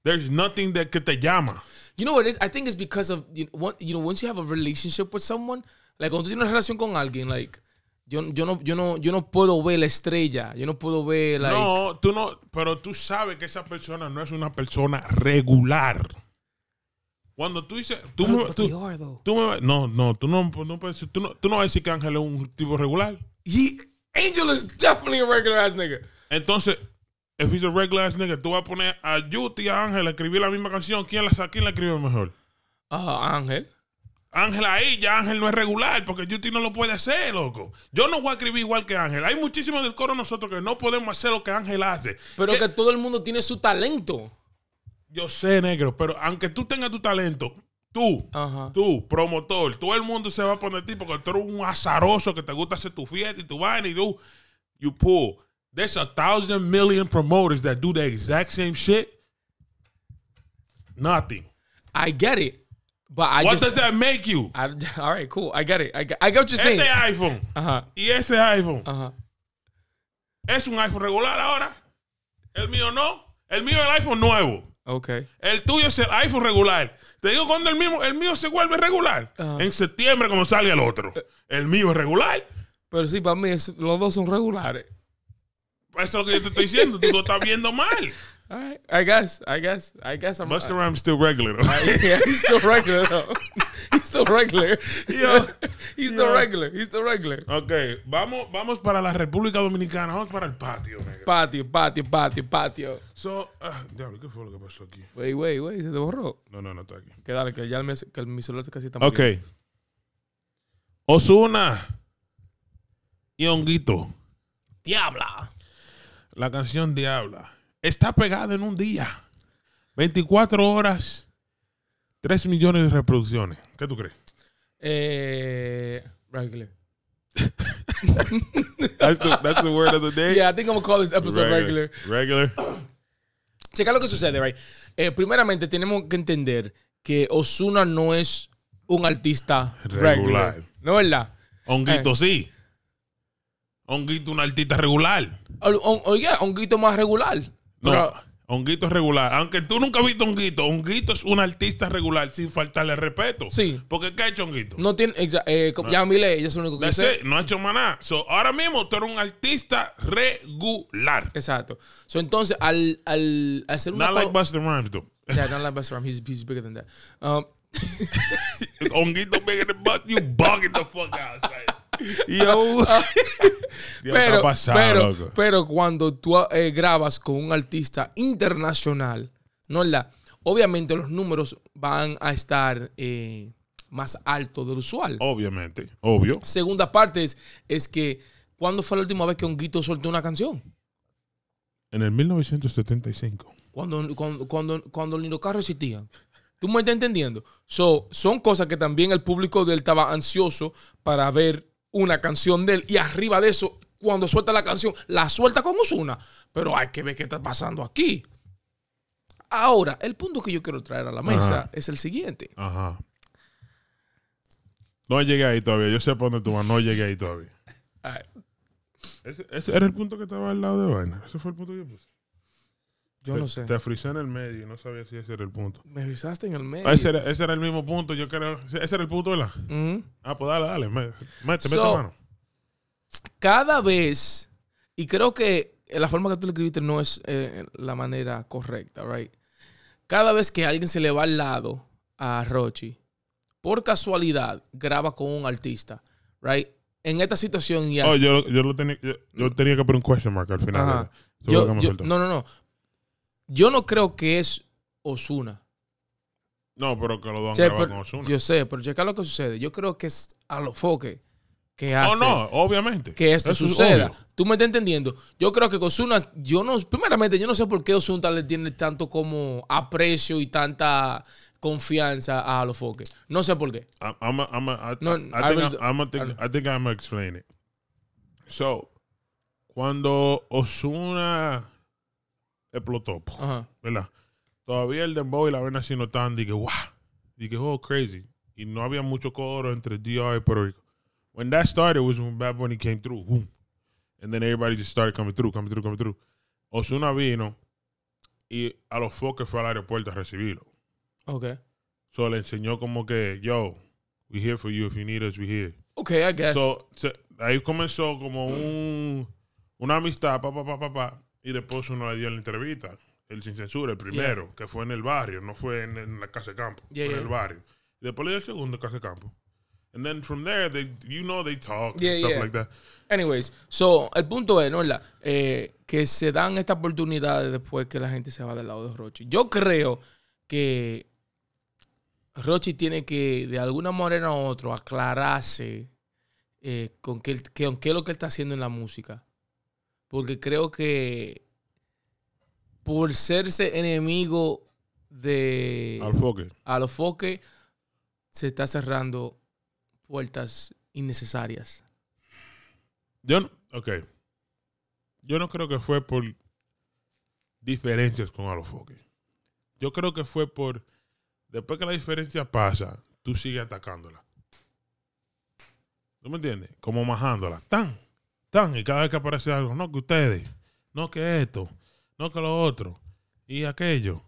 There's nothing that que te llama. You know what it is? I think it's because of you know, once you have a relationship with someone, like cuando tienes una relación con alguien, like yo, yo, no, yo, no, yo no puedo ver la estrella. Yo no puedo ver. Like... No, tú no. Pero tú sabes que esa persona no es una persona regular. Cuando tú dices. Tú, pero, me, tú, me, no, no, tú no, no, tú no. Tú no vas a decir que Ángel es un tipo regular. He, Angel is definitely a regular ass nigga. Entonces, If he's a regular tú vas a poner a Yuti y a Ángel a escribir la misma canción. ¿Quién la, quién la escribe mejor? Ah, Ángel. Ángel ahí, ya Ángel no es regular, porque Yuti no lo puede hacer, loco. Yo no voy a escribir igual que Ángel. Hay muchísimos del coro nosotros que no podemos hacer lo que Ángel hace. Pero que, todo el mundo tiene su talento. Yo sé, negro, pero aunque tú tengas tu talento, tú, tú, promotor, todo el mundo se va a poner a ti porque tú eres un azaroso que te gusta hacer tu fiesta y tu vaina y tú, you pull. There's a thousand million promoters that do the exact same shit. Nothing. I get it, but I what just, does that make you? I, all right, cool. I get it. I get, I get what you're saying. Uh-huh. Este iPhone. Ajá. Y ese iPhone. Uh huh. Es un iPhone regular ahora. El mío no. El mío es el iPhone nuevo. Ok. El tuyo es el iPhone regular. Te digo cuando el mío, el mío se vuelve regular. Ajá. Uh-huh. En septiembre, cuando sale el otro. Eh. El mío es regular. Pero sí, para mí, es, los dos son regulares. Pues eso lo que yo te estoy diciendo. Tú lo estás viendo mal. I guess. I guess. I guess I'm. Buster Rhymes still regular though. he's still regular though. he's still regular. Yo, he's still regular. He's still regular. Okay, vamos, vamos para la República Dominicana. Vamos para el patio. Patio, patio, patio, patio. So, ah, diablo, ¿qué fue lo que pasó aquí? Wait, wait, wait. se te borró. No, no, no está aquí. Que dale, que ya el mes, que el, mi celular casi está muriendo. Okay. Osuna y Honguito. Diabla la canción Diabla está pegada en un día. 24 horas, 3 millones de reproducciones. ¿Qué tú crees? Eh, regular. that's, the, word of the day. Yeah, I think I'm gonna call this episode regular. Regular. Checa lo que sucede, right? Eh, primeramente, tenemos que entender que Osuna no es un artista regular. ¿No es verdad? Honguito eh. sí. Honguito, un artista regular. Oye, honguito más regular. No, honguito es regular. Aunque tú nunca has visto honguito, honguito es un artista regular sin faltarle respeto. Sí. Porque ¿qué ha hecho honguito? No tiene. Eh, Ya mire, ella es lo único que sé. No ha hecho más nada. ahora mismo tú eres un artista regular. Exacto. entonces, al, al hacer una. Not like Buster Rhymes, though. Yeah, not like Buster Rhymes. He's, bigger than that. Um, honguito bigger than Buster. You bugging the fuck out. Ah. pero, pero, cuando tú eh, grabas con un artista internacional, ¿no la? Obviamente los números van a estar eh, más altos del usual. Obviamente, obvio. Segunda parte es, es que, ¿cuándo fue la última vez que Honguito soltó una canción? En el 1975. Cuando, cuando, cuando, cuando Lindo existía. ¿Tú me estás entendiendo? son cosas que también el público de estaba ansioso para ver una canción de él y arriba de eso, cuando suelta la canción, la suelta con Osuna. Pero hay que ver qué está pasando aquí. Ahora, el punto que yo quiero traer a la mesa es el siguiente. Ajá. No llegué ahí todavía. Yo sé por dónde tú vas. No llegué ahí todavía. ese, era el punto que estaba al lado de vaina. Ese fue el punto que yo puse. Yo no sé. Te frisé en el medio y no sabía si ese era el punto. Me frisaste en el medio. Ah, ese, era, ese, era, el mismo punto. Yo creo. Ese era el punto, ¿verdad? Mm. Ah, pues dale, dale. Mete, la mano. Cada vez, y creo que la forma que tú lo escribiste no es eh, la manera correcta, ¿right? Cada vez que alguien se le va al lado a Rochi, por casualidad, graba con un artista, ¿right? En esta situación y oh, así. yo, yo, lo tenía, yo, mm. tenía que poner un question mark al final. no, no, no. Yo no creo que es Osuna. No, pero que lo dan sí, con Osuna. Yo sé, pero checa lo que sucede. Yo creo que es a los foques que oh, hace. No, no, obviamente. Que esto suceda. Tú me estás entendiendo. Yo creo que Osuna, yo no, primeramente, yo no sé por qué Osuna le tiene tanto como aprecio y tanta confianza a los foques. No sé por qué. I'm, I'm, I, think I'm, going explain it. So, cuando Osuna explotó, ¿verdad? Todavía el dembow y la vaina así no dije, wow, dije, oh, crazy. Y no había mucho coro entre DR y Puerto Rico. When that started was when Bad Bunny came through, boom. And then everybody just started coming through, coming through, coming through. Osuna vino y a los focos fue al aeropuerto a recibirlo. Ok. So le enseñó como que, yo, we here for you if you need us, we here. Ok, I guess. So, so ahí comenzó como un, una amistad, pa, pa, pa, pa, pa y después uno le dio la entrevista, el sin censura, el primero, que fue en el barrio, no fue en, la casa de campo, fue en el barrio. Y después le dio el segundo casa de campo. And then from there, they, you know, they talk and stuff like that. Anyways, so, el punto es, ¿no eh, que se dan estas oportunidades después que la gente se va del lado de Rochi. Yo creo que Rochi tiene que, de alguna manera u otra, aclararse eh, con qué, con qué es lo que él está haciendo en la música porque creo que por serse enemigo de... Alfoque Alfoque se está cerrando puertas innecesarias. Yo no, ok. Yo no creo que fue por diferencias con Alofoque. Yo creo que fue por después que la diferencia pasa, tú sigues atacándola. ¿Tú me entiendes? Como majándola. ¡Tan! y cada vez que aparece algo, no que ustedes, no que esto, no que lo otro y aquello.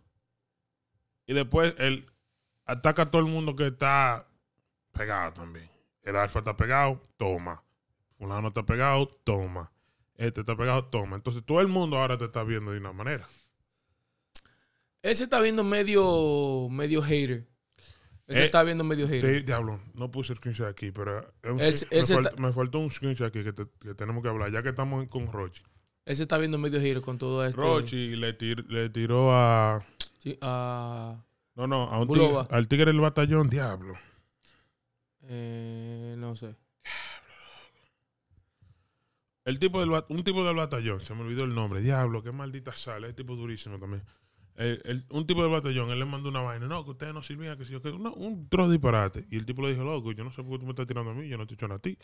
Y después él ataca a todo el mundo que está pegado también. El alfa está pegado, toma. Fulano está pegado, toma. Este está pegado, toma. Entonces todo el mundo ahora te está viendo de una manera. ese está viendo medio, medio hater. Ese eh, está viendo medio giro. diablo, no puse el screenshot aquí, pero me, faltó un screenshot aquí que, tenemos que hablar, ya que estamos con Rochi. Ese está viendo medio giro con todo esto. Rochi le, tiró a... No, no, a un tigre, al tigre del batallón, diablo. Eh, no sé. El tipo del, un tipo del batallón, se me olvidó el nombre. Diablo, qué maldita sala. Es tipo durísimo también. Eh, un tipo de batallón, él le mandó una vaina, no, que ustedes no sirvían, que si yo que un trozo disparate. Y el tipo le dijo, loco, yo no sé por qué tú me estás tirando a mí, yo no te echando a ti.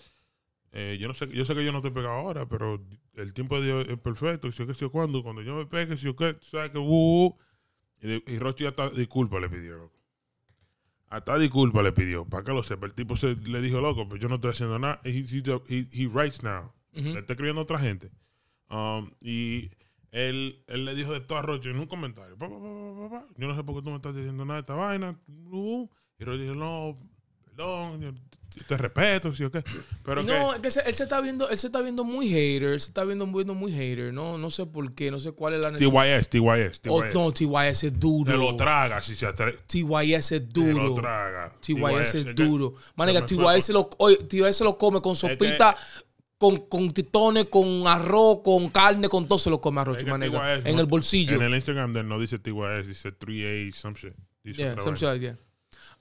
Eh, yo no sé, yo sé que yo no te he pegado ahora, pero el tiempo de Dios es perfecto, si yo que si yo cuando, cuando yo me pegue, si yo que, sabes que, uh, uh". y, Rochi hasta disculpa le pidió, loco. Hasta disculpa le pidió, para que lo sepa. El tipo se, le dijo, loco, pero pues yo no estoy haciendo nada. He, he, writes now. Le está escribiendo otra gente. Um, y él, él le dijo de todo a Roger en un comentario. Pa, yo no sé por qué tú me estás diciendo nada de esta vaina. y Roger dijo, no, perdón, te respeto, sí o qué. Pero no, es que él se está viendo, él se está viendo muy hater, se está viendo, viendo muy hater, no, no sé por qué, no sé cuál es la necesidad. TYS, TYS, TYS. Oh, no, TYS es duro. Te lo traga si se atreve. TYS es duro. Te lo traga. TYS, es, duro. Manega, TYS, lo, oye, lo come con sopita con, con titones, con arroz, con carne, con todo se lo come arroz, En el bolsillo. En el Instagram de no dice TYS, dice 3A, some shit. yeah, some shit like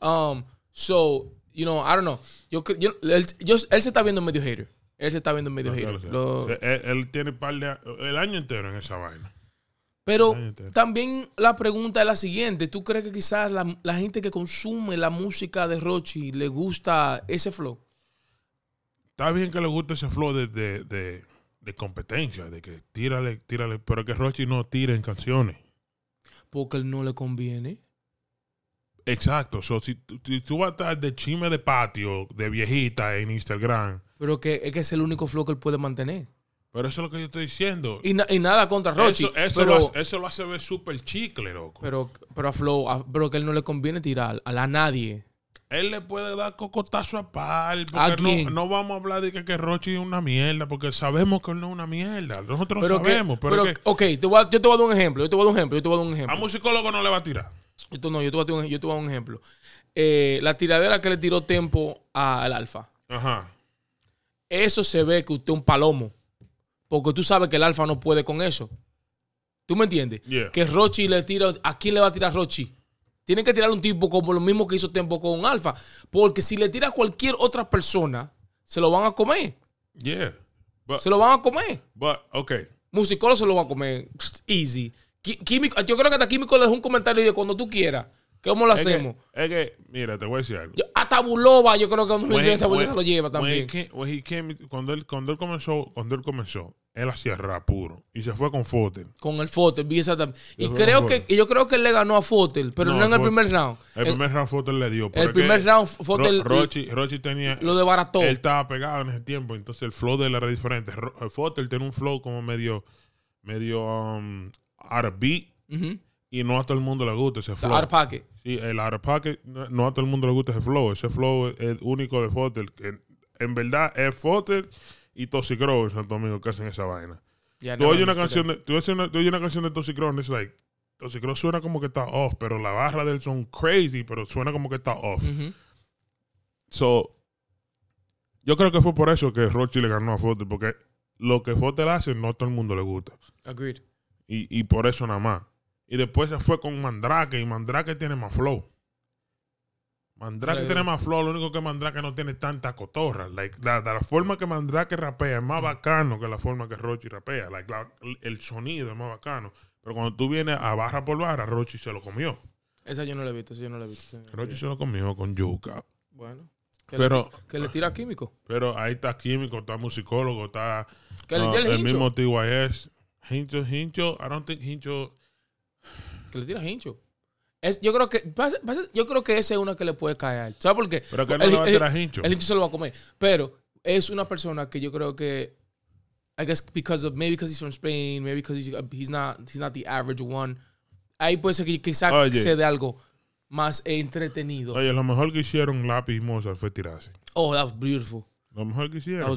Um, so, you know, I don't know. Yo, yo, él, se está viendo medio hater. Él se está viendo medio hater. Él, tiene el año entero en esa vaina. Pero también la pregunta es la siguiente. ¿Tú crees que quizás la, la gente que consume la música de Rochi le gusta ese flow? está bien que le guste ese flow de, competencia, de que tírale, tírale, pero que Rochi no tire en canciones. Porque él no le conviene. Exacto. si, tú vas a estar de chime de patio, de viejita en Instagram. Pero que es que es el único flow que él puede mantener. Pero eso es lo que yo estoy diciendo. Y, nada contra Rochi. Eso, lo hace, ver súper chicle, loco. Pero, pero a Flow, pero que él no le conviene tirar a, nadie él le puede dar cocotazo a pal. Porque no, vamos a hablar de que, que Rochi es una mierda, porque sabemos que él no es una mierda. Nosotros sabemos. pero, ok, yo te voy a dar un ejemplo. Yo te voy a dar un ejemplo. Yo te voy a dar un ejemplo. A psicólogo no le va a tirar. yo te voy a dar un, ejemplo. Eh, la tiradera que le tiró Tempo al Alfa. Ajá. Eso se ve que usted es un palomo. Porque tú sabes que el Alfa no puede con eso. ¿Tú me entiendes? Que Rochi le tira. ¿A quién le va a tirar Rochi? Tienen que tirar un tipo como lo mismo que hizo tiempo con un alfa. Porque si le tira a cualquier otra persona, se lo van a comer. Yeah. se lo van a comer. But, okay. Musicolo se lo va a comer. Easy. Químico, yo creo que hasta Químico le dejó un comentario de cuando tú quieras. ¿Cómo lo hacemos? es que, mira, te voy a decir algo. A hasta yo creo que en un esta se lo lleva también. When he cuando, él, cuando, él comenzó, cuando él comenzó, él hacía rap puro. Y se fue con Fotel. Con el Fotel, vi exactamente. Y creo que, y yo creo que él le ganó a Fotel, pero no, en el primer round. El, primer round Fotel le dio. El primer round Fotel. Rochi, tenía. Lo desbarató. Él estaba pegado en ese tiempo, entonces el flow de él era diferente. Eh, Fotel tenía un flow como medio. medio. Um, RB y no a todo el mundo le gusta ese flow. El out of pocket. Sí, el out of no a todo el mundo le gusta ese flow. Ese flow es el único de Fotel. Que en verdad es Fotel y Toxicrow en Santo Domingo que hacen esa vaina. tú, oyes una canción de, tú, una, canción de es like, Toxicrow suena como que está off, pero la barra del son crazy, pero suena como que está off. So, yo creo que fue por eso que Rochi le ganó a Fotel, porque lo que Fotel hace no a todo el mundo le gusta. Agreed. y por eso nada más. Y después se fue con Mandrake. Y Mandrake tiene más flow. Mandrake tiene más flow. Lo único que Mandrake no tiene tanta cotorra. la, forma que Mandrake rapea es más bacano que la forma que Rochi rapea. el sonido es más bacano. Pero cuando tú vienes a barra por barra, Rochi se lo comió. Esa yo no la he visto. Esa yo no la he visto. Rochi se lo comió con Yuka Bueno. Que le, tira químico. Pero ahí está químico, está musicólogo, está el, mismo mismo TYS. Hincho, Hincho, I don't think Hincho le tira hincho. Es, yo creo que pasa, yo creo que ese es uno que le puede caer. ¿Sabes por qué? Pero que no le va a tirar hincho. El hincho se lo va a comer. Pero es una persona que yo creo que I guess because of maybe because he's from Spain, maybe because he's, not he's not the average one. Ahí puede ser que quizás sea de algo más entretenido. Oye, lo mejor que hicieron Lápiz y Mozart fue tirarse. Oh, that was beautiful. Lo mejor que hicieron.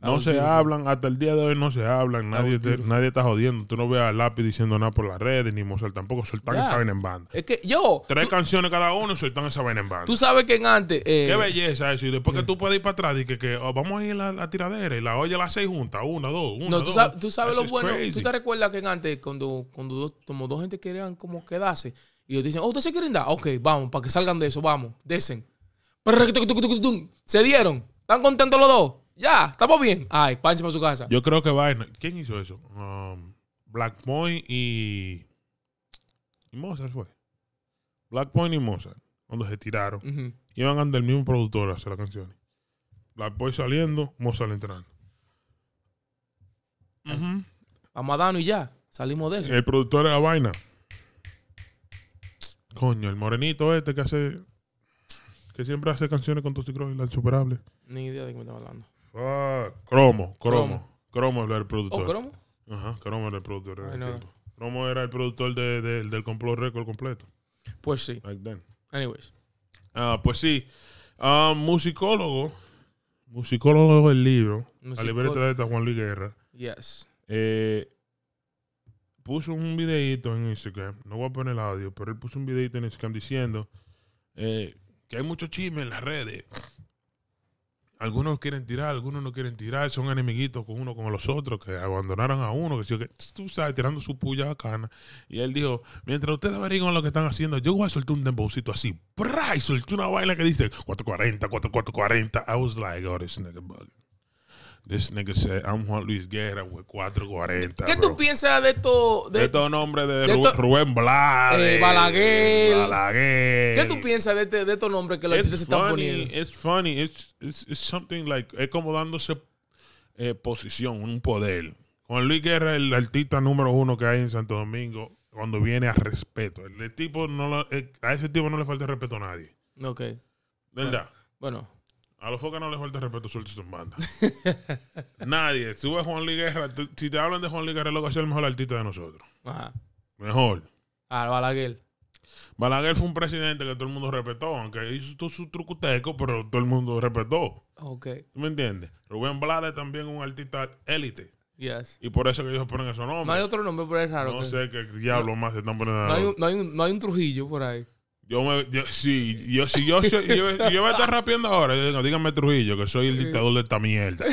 no se hablan, hasta el día de hoy no se hablan. Nadie, nadie está jodiendo. Tú no ves a Lápiz diciendo nada por las redes, ni Mozart tampoco. Soltan saben esa vaina en banda. Es que yo. Tres canciones cada uno y soltan esa vaina en banda. Tú sabes que en antes. Eh, Qué belleza eso. Y después que tú puedes ir para atrás y que, oh, vamos a ir a la, tiradera y la olla las seis juntas. Una, dos, una. No, tú, Sabes, lo bueno. Tú te recuerdas que en antes, cuando, cuando dos, como dos gente querían como quedarse, y ellos dicen, oh, ¿ustedes se quieren dar? Ok, vamos, para que salgan de eso, vamos, desen. Se dieron. ¿Están contentos los dos? Ya, estamos bien. Ay, panche para su casa. Yo creo que vaina. ¿Quién hizo eso? Um, Black Point y. Y Mozart fue. Black Point y Mozart, cuando se tiraron, Iban -huh. iban mismo productor a hacer las canciones. Black Point saliendo, Mozart entrando. a y ya. Salimos de eso. El productor era la vaina. Coño, el morenito este que hace. Que siempre hace canciones con Tosicron y la insuperable. Ni idea de qué me estaba hablando. Cromo, Cromo. Cromo era el productor. ¿O oh, Cromo? Ajá, Cromo era el productor. el Cromo era el productor de, del complot récord completo. Pues sí. Anyways. Ah, pues sí. Ah, musicólogo. Musicólogo del libro. La libreta de Juan Luis Guerra. Yes. Eh, puso un videito en Instagram. No voy a poner el audio, pero él puso un videito en Instagram diciendo eh, que hay mucho chisme en las redes algunos quieren tirar, algunos no quieren tirar, son enemiguitos con uno con los otros, que abandonaron a uno, que, que tú sabes, tirando su puya bacana. Y él dijo, mientras ustedes averiguan lo que están haciendo, yo voy a soltar un dembocito así. Y una baila que dice 440, 4440. I was like, oh, this nigga bug. This nigga said, I'm Juan Luis Guerra, With 440. ¿Qué tú piensas de estos de, estos nombres de, Rubén Blas, eh, Balaguer. Balaguer? ¿Qué tú piensas de, este, estos nombres que los artistas se están poniendo? It's funny, it's, it's, something like, es como dándose eh, posición, un poder. Juan Luis Guerra el artista número uno que hay en Santo Domingo cuando viene a respeto. El tipo no eh, a ese tipo no le falta respeto a nadie. Ok. ¿Verdad? bueno. A los focas no les falta respeto, suelta sus bandas. Nadie. Sube Juan Liguerra Si te hablan de Juan es lo que hace el mejor artista de nosotros. Ajá. Mejor. Ah, Balaguer. Balaguer fue un presidente que todo el mundo respetó, aunque hizo todo su trucuteco, pero todo el mundo respetó. Ok. ¿Tú me entiendes? Rubén Blades también un artista élite. Yes. Y por eso que ellos ponen esos No hay otro nombre, por ahí. raro. No sé qué diablo más se están poniendo. no, hay no hay no hay un Trujillo por ahí. Yo me, si yo, me estoy rapeando ahora, dígame Trujillo, que soy el dictador de esta mierda.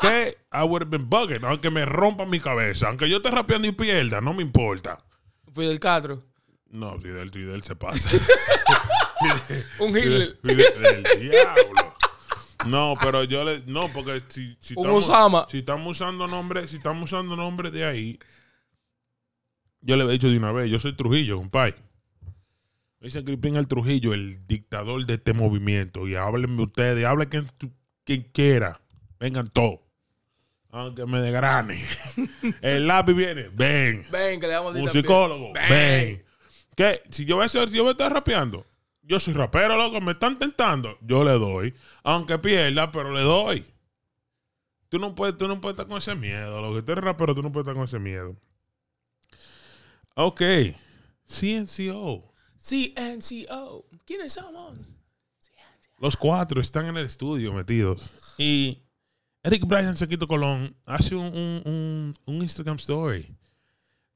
que I would have bugging, aunque me rompa mi cabeza. Aunque yo esté rapeando y pierda, no me importa. Fidel Castro. No, Fidel, Fidel se pasa. Un Hitler. Fidel, el diablo. No, pero yo le. No, porque si, estamos, si estamos usando nombres, si estamos usando nombres de ahí, yo le he dicho de una vez, yo soy Trujillo, compadre dice Crispín el Trujillo, el dictador de este movimiento. Y háblenme ustedes, hablen quien, quien quiera. Vengan todos. Aunque me degrane. el lápiz viene. Ven. Ven, que le damos Un psicólogo. Ven. Que si yo voy a ser, yo me rapeando, yo soy rapero, loco, me están tentando. Yo le doy. Aunque pierda, pero le doy. Tú no puedes, tú no puedes estar con ese miedo. Lo que te rapero, tú no puedes estar con ese miedo. Ok. CNCO. CNCO. ¿Quiénes somos? Los cuatro están en el estudio metidos. Y Eric Bryan Sequito Colón hace un, Instagram story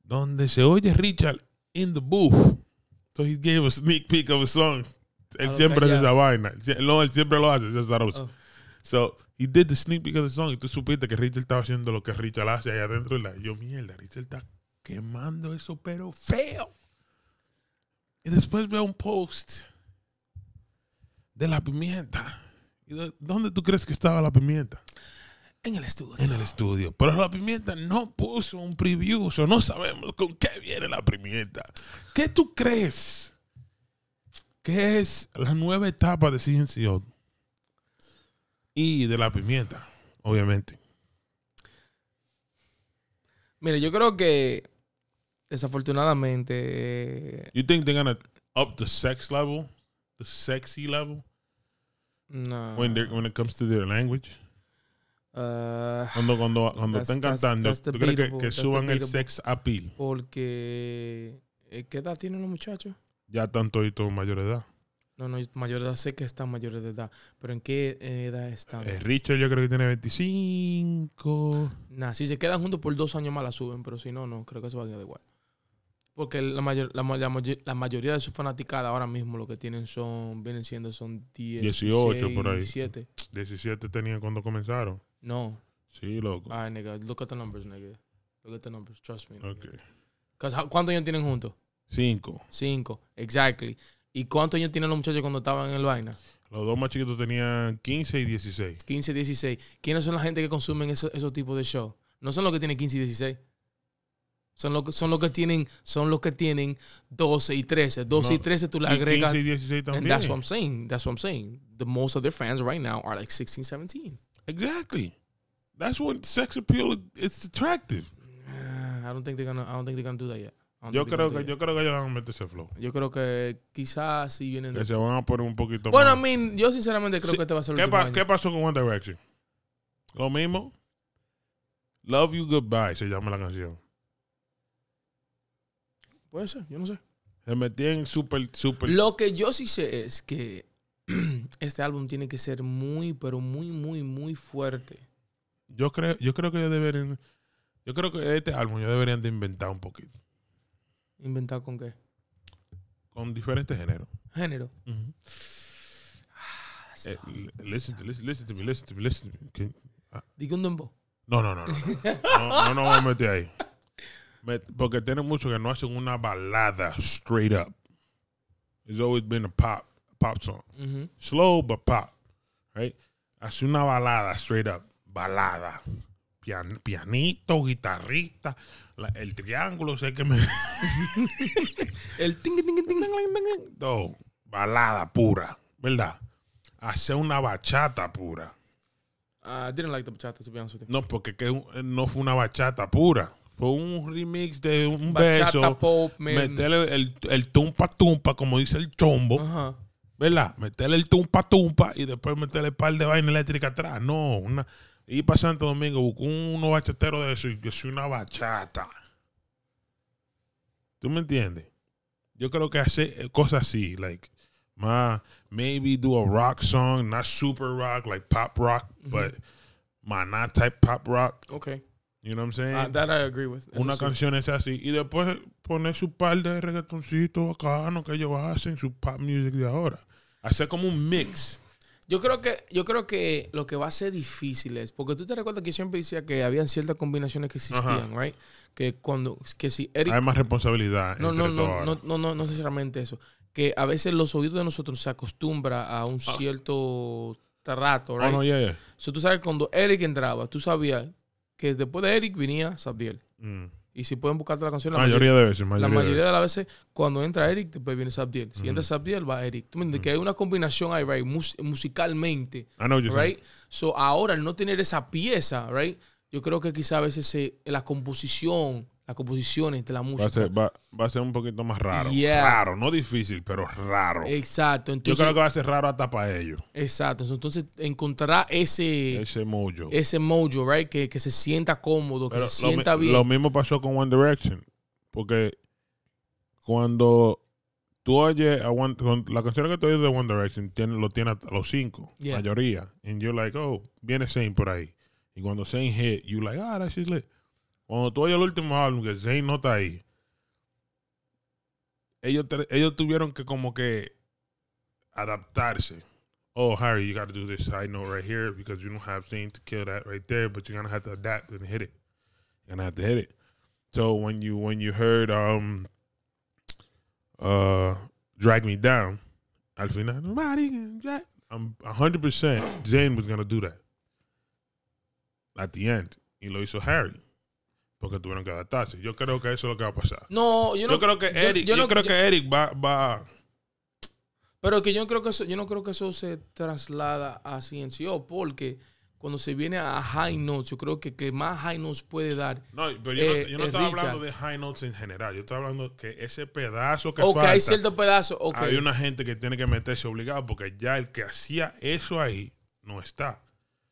donde se oye Richard in the booth. So he gave a sneak peek of a song. Él siempre hace esa vaina. No, él siempre lo hace. Oh. So he did the sneak peek of the song. Y tú supiste que Richard estaba haciendo lo que Richard hace allá adentro. Y la, yo, mierda, Richard está quemando eso, pero feo. Y después veo un post de la pimienta. ¿Y dónde tú crees que estaba la pimienta? En el estudio. En el estudio. Pero la pimienta no puso un preview, o no sabemos con qué viene la pimienta. ¿Qué tú crees que es la nueva etapa de CNCO? Y de la pimienta, obviamente. Mire, yo creo que desafortunadamente. Eh, you think they're gonna up the sex level, the sexy level? No. When they when it comes to their language. Ah, cuando cuando cuando están cantando, ¿tú crees que, suban el sex appeal? Porque eh, ¿qué edad tienen los muchachos? Ya tanto y todo mayor edad. No, no, mayor edad sé que están mayores de edad, pero ¿en qué edad están? Eh, Richard yo creo que tiene 25. Nah, si se quedan juntos por dos años más la suben, pero si no, no, creo que se va a quedar igual. Porque la, mayor, la, mayoría de sus fanaticadas ahora mismo lo que tienen son, vienen siendo son 10, 18 por ahí. 17. 17 tenían cuando comenzaron. No. Sí, loco. Ay, nigga, look at the numbers, nigga. Look at the numbers, trust me. ¿Cuántos años tienen juntos? Cinco. Cinco, exactly. ¿Y cuántos años tienen los muchachos cuando estaban en el vaina? Los dos más chiquitos tenían 15 y 16. 15 y 16. ¿Quiénes son la gente que consumen esos, esos tipos de shows? No son los que tienen 15 y 16. Son los son lo que tienen, son los que tienen 12 y 13. 12 y 13 tú le agregas. 15 y 16 también. And that's what I'm saying. That's what I'm saying. The most of their fans right now are like 16, 17. Exactly. That's what sex appeal it's attractive. I don't think they're gonna I don't think they're gonna do that yet. Yo creo, que, yo creo que ellos van a meter ese flow. Yo creo que quizás si vienen... Que se van a poner un poquito bueno, más... Bueno, I mean, yo sinceramente creo que este va a ser el ¿Qué, ¿Qué pasó con One Direction? Lo mismo. Love You Goodbye se llama la canción. Puede ser, yo no sé. Se metí en súper, Lo que yo sí sé es que este álbum tiene que ser muy, pero muy, muy, muy fuerte. Yo creo, yo creo que yo deberían. Yo creo que este álbum yo deberían de inventar un poquito. ¿Inventar con qué? Con diferentes géneros. Género. Ah, eh, listen, to, listen to No, no, no, no. No, no, me a meter ahí. porque tiene mucho que no hacen una balada straight up. It's always been a pop, pop song. Slow but pop, right? Hace una balada straight up, balada. pianito, guitarrista, el triángulo, sé que me... el ting, ting, ting, ting, ting, ting, No, balada pura, ¿verdad? Hacer una bachata pura. I ah, didn't like the bachata, to be honest No, porque que, eh, no fue una bachata pura fue un remix de un Bachata, metele el, el, tumpa tumpa, como dice el chombo. ¿Verdad? Meterle el tumpa tumpa y después meterle un par de vaina eléctrica atrás. No, una. Y para Santo Domingo buscó unos bachatero de eso y que soy una bachata. ¿Tú me entiendes? Yo creo que hace eh, cosas así, like, ma maybe do a rock song, not super rock, like pop rock, but my type pop rock. Okay. You know what I'm saying? Ah, that I agree with. Una canción es así. Y después poner su par de reggaetoncitos bacano que ellos hacen, su pop music de ahora. Hacer como un mix. Yo creo que, yo creo que lo que va a ser difícil es, porque tú te recuerdas que siempre decía que habían ciertas combinaciones que existían, right? Que cuando, que si Eric, Hay más responsabilidad. No, entre no, no, no, no, no, no, no necesariamente eso. Que a veces los oídos de nosotros se acostumbra a un ah. cierto oh. trato, right? Oh, no, yeah, yeah. So, tú sabes, cuando Eric entraba, tú sabías que después de Eric venía Sabdiel. Mm. Y si pueden buscarte la canción, la mayoría, de veces. la mayoría de, las veces, cuando entra Eric, después viene Sabdiel. Si mm. entra Sabdiel, va Eric. ¿Tú me entiendes? Mm. Que hay una combinación ahí, right? musicalmente. I ah, know right? So, ahora, al no tener esa pieza, right? Yo creo que quizá a veces se, la composición composiciones de la música. Va a ser, un poquito más raro. Raro, no difícil, pero raro. Exacto. Entonces, Yo creo que va a ser raro hasta para ellos. Exacto. Entonces encontrará ese... Ese mojo. Ese mojo, right? Que, que se sienta cómodo, que se sienta bien. Lo mismo pasó con One Direction. Porque cuando tú oyes a One, la canción que tú oyes de One Direction tiene, lo tiene a los cinco, mayoría. And you're like, oh, viene Saint por ahí. Y cuando Saint hit, you like, ah, that's shit's lit. Cuando tú oyes el último álbum, que Zane no está ahí, ellos, ellos tuvieron que como que adaptarse. Oh, Harry, you got to do this side note right here because you don't have Zane to kill that right there, but you're going to have to adapt and hit it. You're going to have to hit it. So when you when you heard um uh Drag Me Down, al final, nobody can drag. I'm 100% Zane was going to do that. At the end, y lo hizo Harry. porque tuvieron que adaptarse. Yo creo que eso es lo que va a pasar. No, yo no yo creo que Eric, yo, creo que Eric va, va Pero que yo no creo que eso, yo no creo que eso se traslada a Ciencio porque cuando se viene a high notes, yo creo que que más high notes puede dar. No, pero yo, no, eh, estaba hablando de high notes en general. Yo estaba hablando que ese pedazo que falta. hay cierto pedazo. Okay. Hay una gente que tiene que meterse obligado porque ya el que hacía eso ahí no está.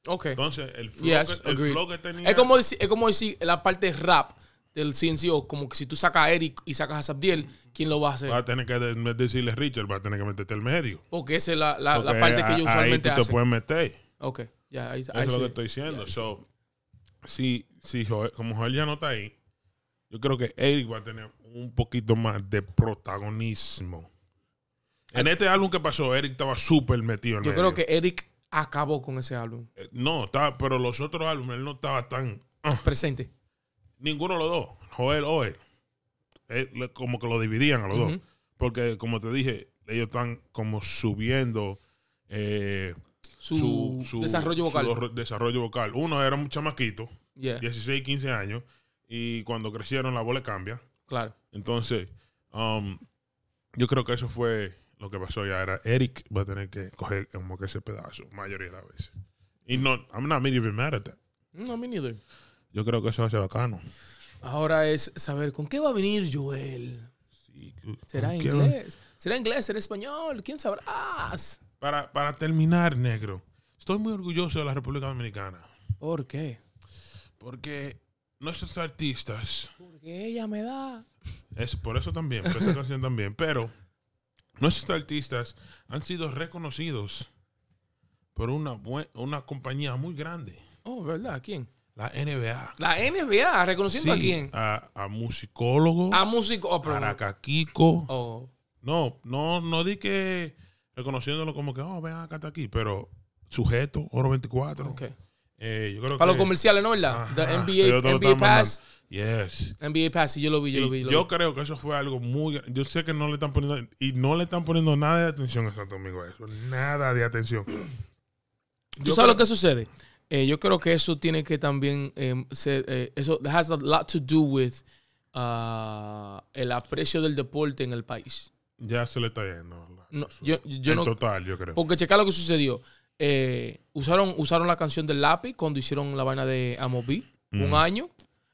Ok. Entonces, el flow, que, tenía. Es como, decir, es como decir la parte rap del CNCO, como que si tú sacas a Eric y sacas a Sabdiel, ¿quién lo va a hacer? Va a tener que decirle Richard, va a tener que meterte al medio. Porque esa es la, la, parte que yo usualmente hago. Ahí tú te puedes meter. Ok, ya, Eso es lo que estoy diciendo. so, si, como Joel ya no está ahí, yo creo que Eric va a tener un poquito más de protagonismo. En este álbum que pasó, Eric estaba súper metido. En yo creo que Eric acabó con ese álbum. Eh, no, pero los otros álbumes él no estaba tan. Ah. Presente. Ninguno de los dos, Joel o él. Como que lo dividían a los dos. Porque, como te dije, ellos están como subiendo. Eh, su, desarrollo vocal. Uno era un chamaquito, 16, 15 años, y cuando crecieron la voz le cambia. Claro. Entonces, um, yo creo que eso fue lo que pasó ya era Eric va a tener que coger como que ese pedazo, mayoría de las veces. Y no, I'm not even mad at that. Mm, no, me neither. Yo creo que eso va a ser bacano. Ahora es saber con qué va a venir Joel. ¿Será inglés? ¿Será inglés? ¿Será español? ¿Quién sabrás? Para, terminar, negro, estoy muy orgulloso de la República Dominicana. ¿Por qué? Porque nuestros artistas. Porque ella me da. Es por eso también, por esa canción también. Pero Nuestros artistas han sido reconocidos por una, una compañía muy grande. Oh, ¿verdad? ¿Quién? La NBA. La NBA, reconociendo a quién? A, a musicólogo A músico Oh, a Oh. No, no, no di que reconociéndolo como que, oh, ven acá está aquí, pero sujeto, oro 24. Okay. Eh, Para los comerciales, ¿no? ¿Verdad? NBA, Pass. Yes. NBA Pass, y yo lo vi, yo lo vi. Yo, creo que eso fue algo muy. Yo sé que no le están poniendo. Y no le están poniendo nada de atención a Santo Domingo eso. Nada de atención. ¿Tú sabes lo que sucede? Eh, yo creo que eso tiene que también em, ser, eh, eso has a lot to do with ah, el aprecio del deporte en el país. Ya se le está yendo. no, yo, en total, yo creo. Porque checa lo que sucedió. Eh, usaron, usaron la canción del lápiz cuando hicieron la vaina de Amobi, un mm. año.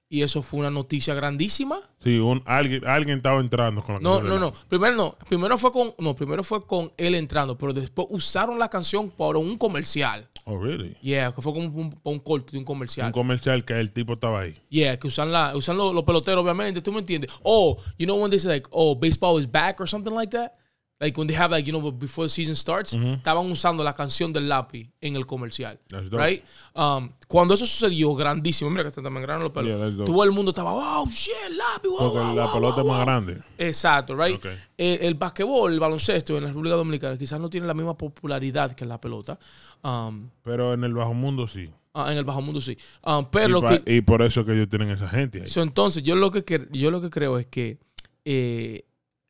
Y eso fue una noticia grandísima. Sí, alguien, alguien estaba entrando con la No, no, no. Primero no. Primero fue con. No, primero fue con él entrando. Pero después usaron la canción para un comercial. Oh, really? Yeah, que fue como un, un corte de un comercial. Un comercial que el tipo estaba ahí. Yeah, que usan la, usan los, peloteros, obviamente. ¿Tú me entiendes? Oh, you know when they say oh, baseball is back or something like that? Like when they like you know before the season starts, estaban usando la canción del lápiz en el comercial, right? Um, cuando eso sucedió, grandísimo, mira que están también grandes los pelos. Todo el mundo estaba, oh shit, lápiz, wow, Porque la pelota es más grande. Exacto, right? El, el basquetbol, el baloncesto en la República Dominicana quizás no tiene la misma popularidad que la pelota. Um, pero en el bajo mundo sí. Ah, en el bajo mundo sí. Um, pero y, por eso que ellos tienen esa gente ahí. entonces yo lo que yo lo que creo es que eh,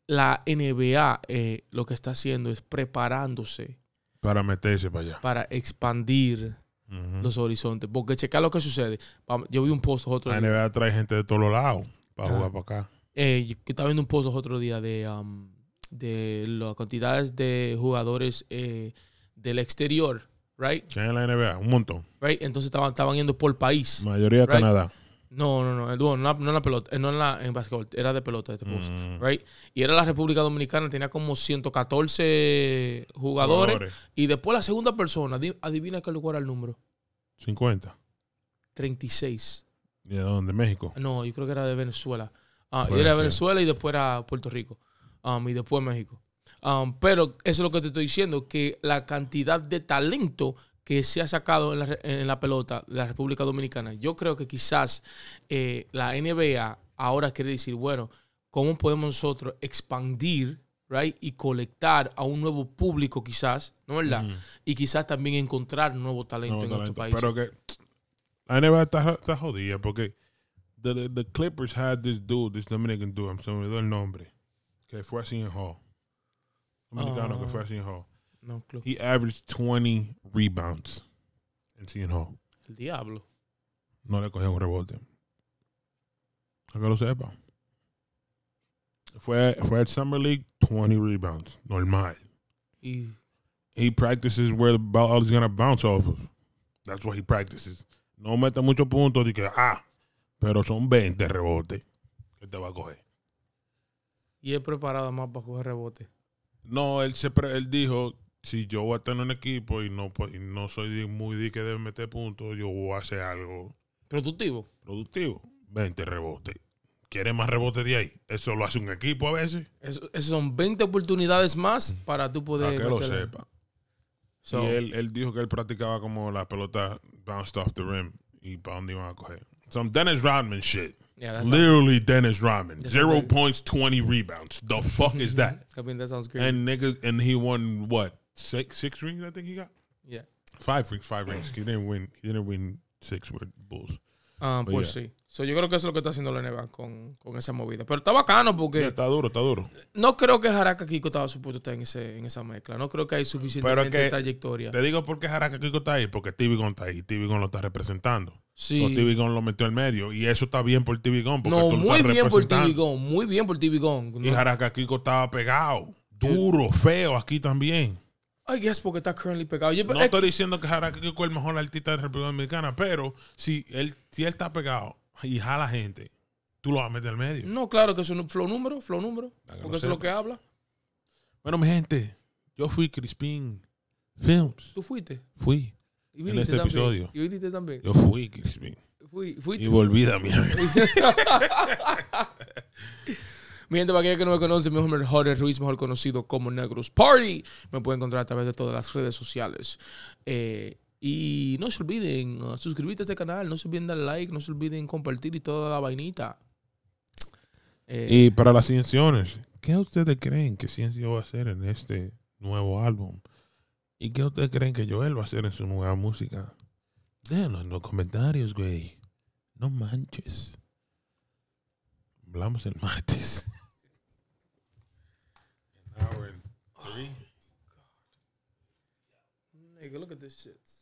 la NBA eh, lo que está haciendo es preparándose. Para meterse para allá. Para expandir los horizontes. Porque checa lo que sucede. Yo vi un post otro día. La NBA trae gente de todos lados para ah. jugar para acá. Eh, yo estaba viendo un post otro día de, um, de las cantidades de jugadores eh, del exterior, right? en la NBA, un montón. Entonces estaban, estaban yendo por país. Mayoría Canadá. No, no, no, el no, no la pelota, eh, no en, la, en básquetbol, era de pelota este post, mm. Y era la República Dominicana, tenía como 114 jugadores, Y después la segunda persona, adivina qué lugar era el número. 50. 36. ¿De dónde? ¿México? No, yo creo que era de Venezuela. Ah, era de Venezuela y después era Puerto Rico. Um, y después México. Um, pero eso es lo que te estoy diciendo, que la cantidad de talento que se ha sacado en la, la pelota de la República Dominicana, yo creo que quizás eh, la NBA ahora quiere decir, bueno, ¿cómo podemos nosotros expandir? Right? Y colectar a un nuevo público quizás, ¿no es verdad? Y quizás también encontrar nuevo talento en nuestro país. Pero que la NBA está, jodida porque the, Clippers had this dude, this Dominican dude, se me olvidó el nombre, que fue a en Hall. Dominicano que fue a ah. Hall. No clue. He averaged 20 rebounds en El diablo. No le cogió un rebote. Para que lo sepa. Fue, fue Summer League, 20 rebounds. Normal. Y he practices where the ball is gonna bounce off of. That's what he practices. No mete mucho puntos de que ah, pero son 20 rebotes que te va a coger. Y es preparado más para coger rebote. No, él se él dijo si yo voy a tener en un equipo y no, no soy muy de que debe meter puntos, yo voy a hacer algo. Productivo. Productivo. 20 rebotes. ¿Quieres más rebotes de ahí? Eso lo hace un equipo a veces. Eso, son 20 oportunidades más mm. para tú poder. que lo sepa. y él, dijo que él practicaba como la pelota bounced off the rim y para dónde iban a coger. Some Dennis Rodman shit. Literally Dennis Rodman. Zero points, 20 rebounds. The fuck is that? I mean, that sounds great. And niggas, and he won what? six six rings. I think he got. Yeah. Five rings, five rings. He didn't win. He didn't win six with Bulls. Ah, pues sí. So, yo creo que eso es lo que está haciendo la con, con esa movida. Pero está bacano porque. está duro, está duro. No creo que Jaraka Kiko estaba supuesto en, ese, en esa mezcla. No creo que hay suficiente trayectoria. Te digo por qué Jaraka Kiko está ahí. Porque Tibigón está ahí. Tibigón lo está representando. Sí. O lo metió al medio. Y eso está bien por Tibigón No, muy, bien por Tibigón muy bien por Y Jaraka Kiko estaba pegado. Duro, feo aquí también. Ay, guess porque está currently pegado. no eh, estoy diciendo que Jaraquico es el mejor artista de la República Dominicana, pero si él, está pegado y jala gente, tú lo vas a meter al medio. No, claro que es un flow número, flow número, porque eso es lo que habla. Bueno, mi gente, yo fui Crispin Films. ¿Tú fuiste? Fui. ¿Y viniste en este episodio. ¿Y viniste también? Yo fui Crispin. Fui, Y volví a mi Miren, para aquellos que no me conocen, mi nombre es Jorge Ruiz, mejor conocido como Negros Party. Me pueden encontrar a través de todas las redes sociales. Eh, y no se olviden uh, suscribirte a este canal, no se olviden dar like, no se olviden compartir y toda la vainita. Eh, y para las cienciones ¿qué ustedes creen que Ciencio va a hacer en este nuevo álbum? ¿Y qué ustedes creen que Joel va a hacer en su nueva música? Déjenlo en los comentarios, güey. No manches. Hablamos el martes. hour and three. Oh, God, Nigga, look at this shit.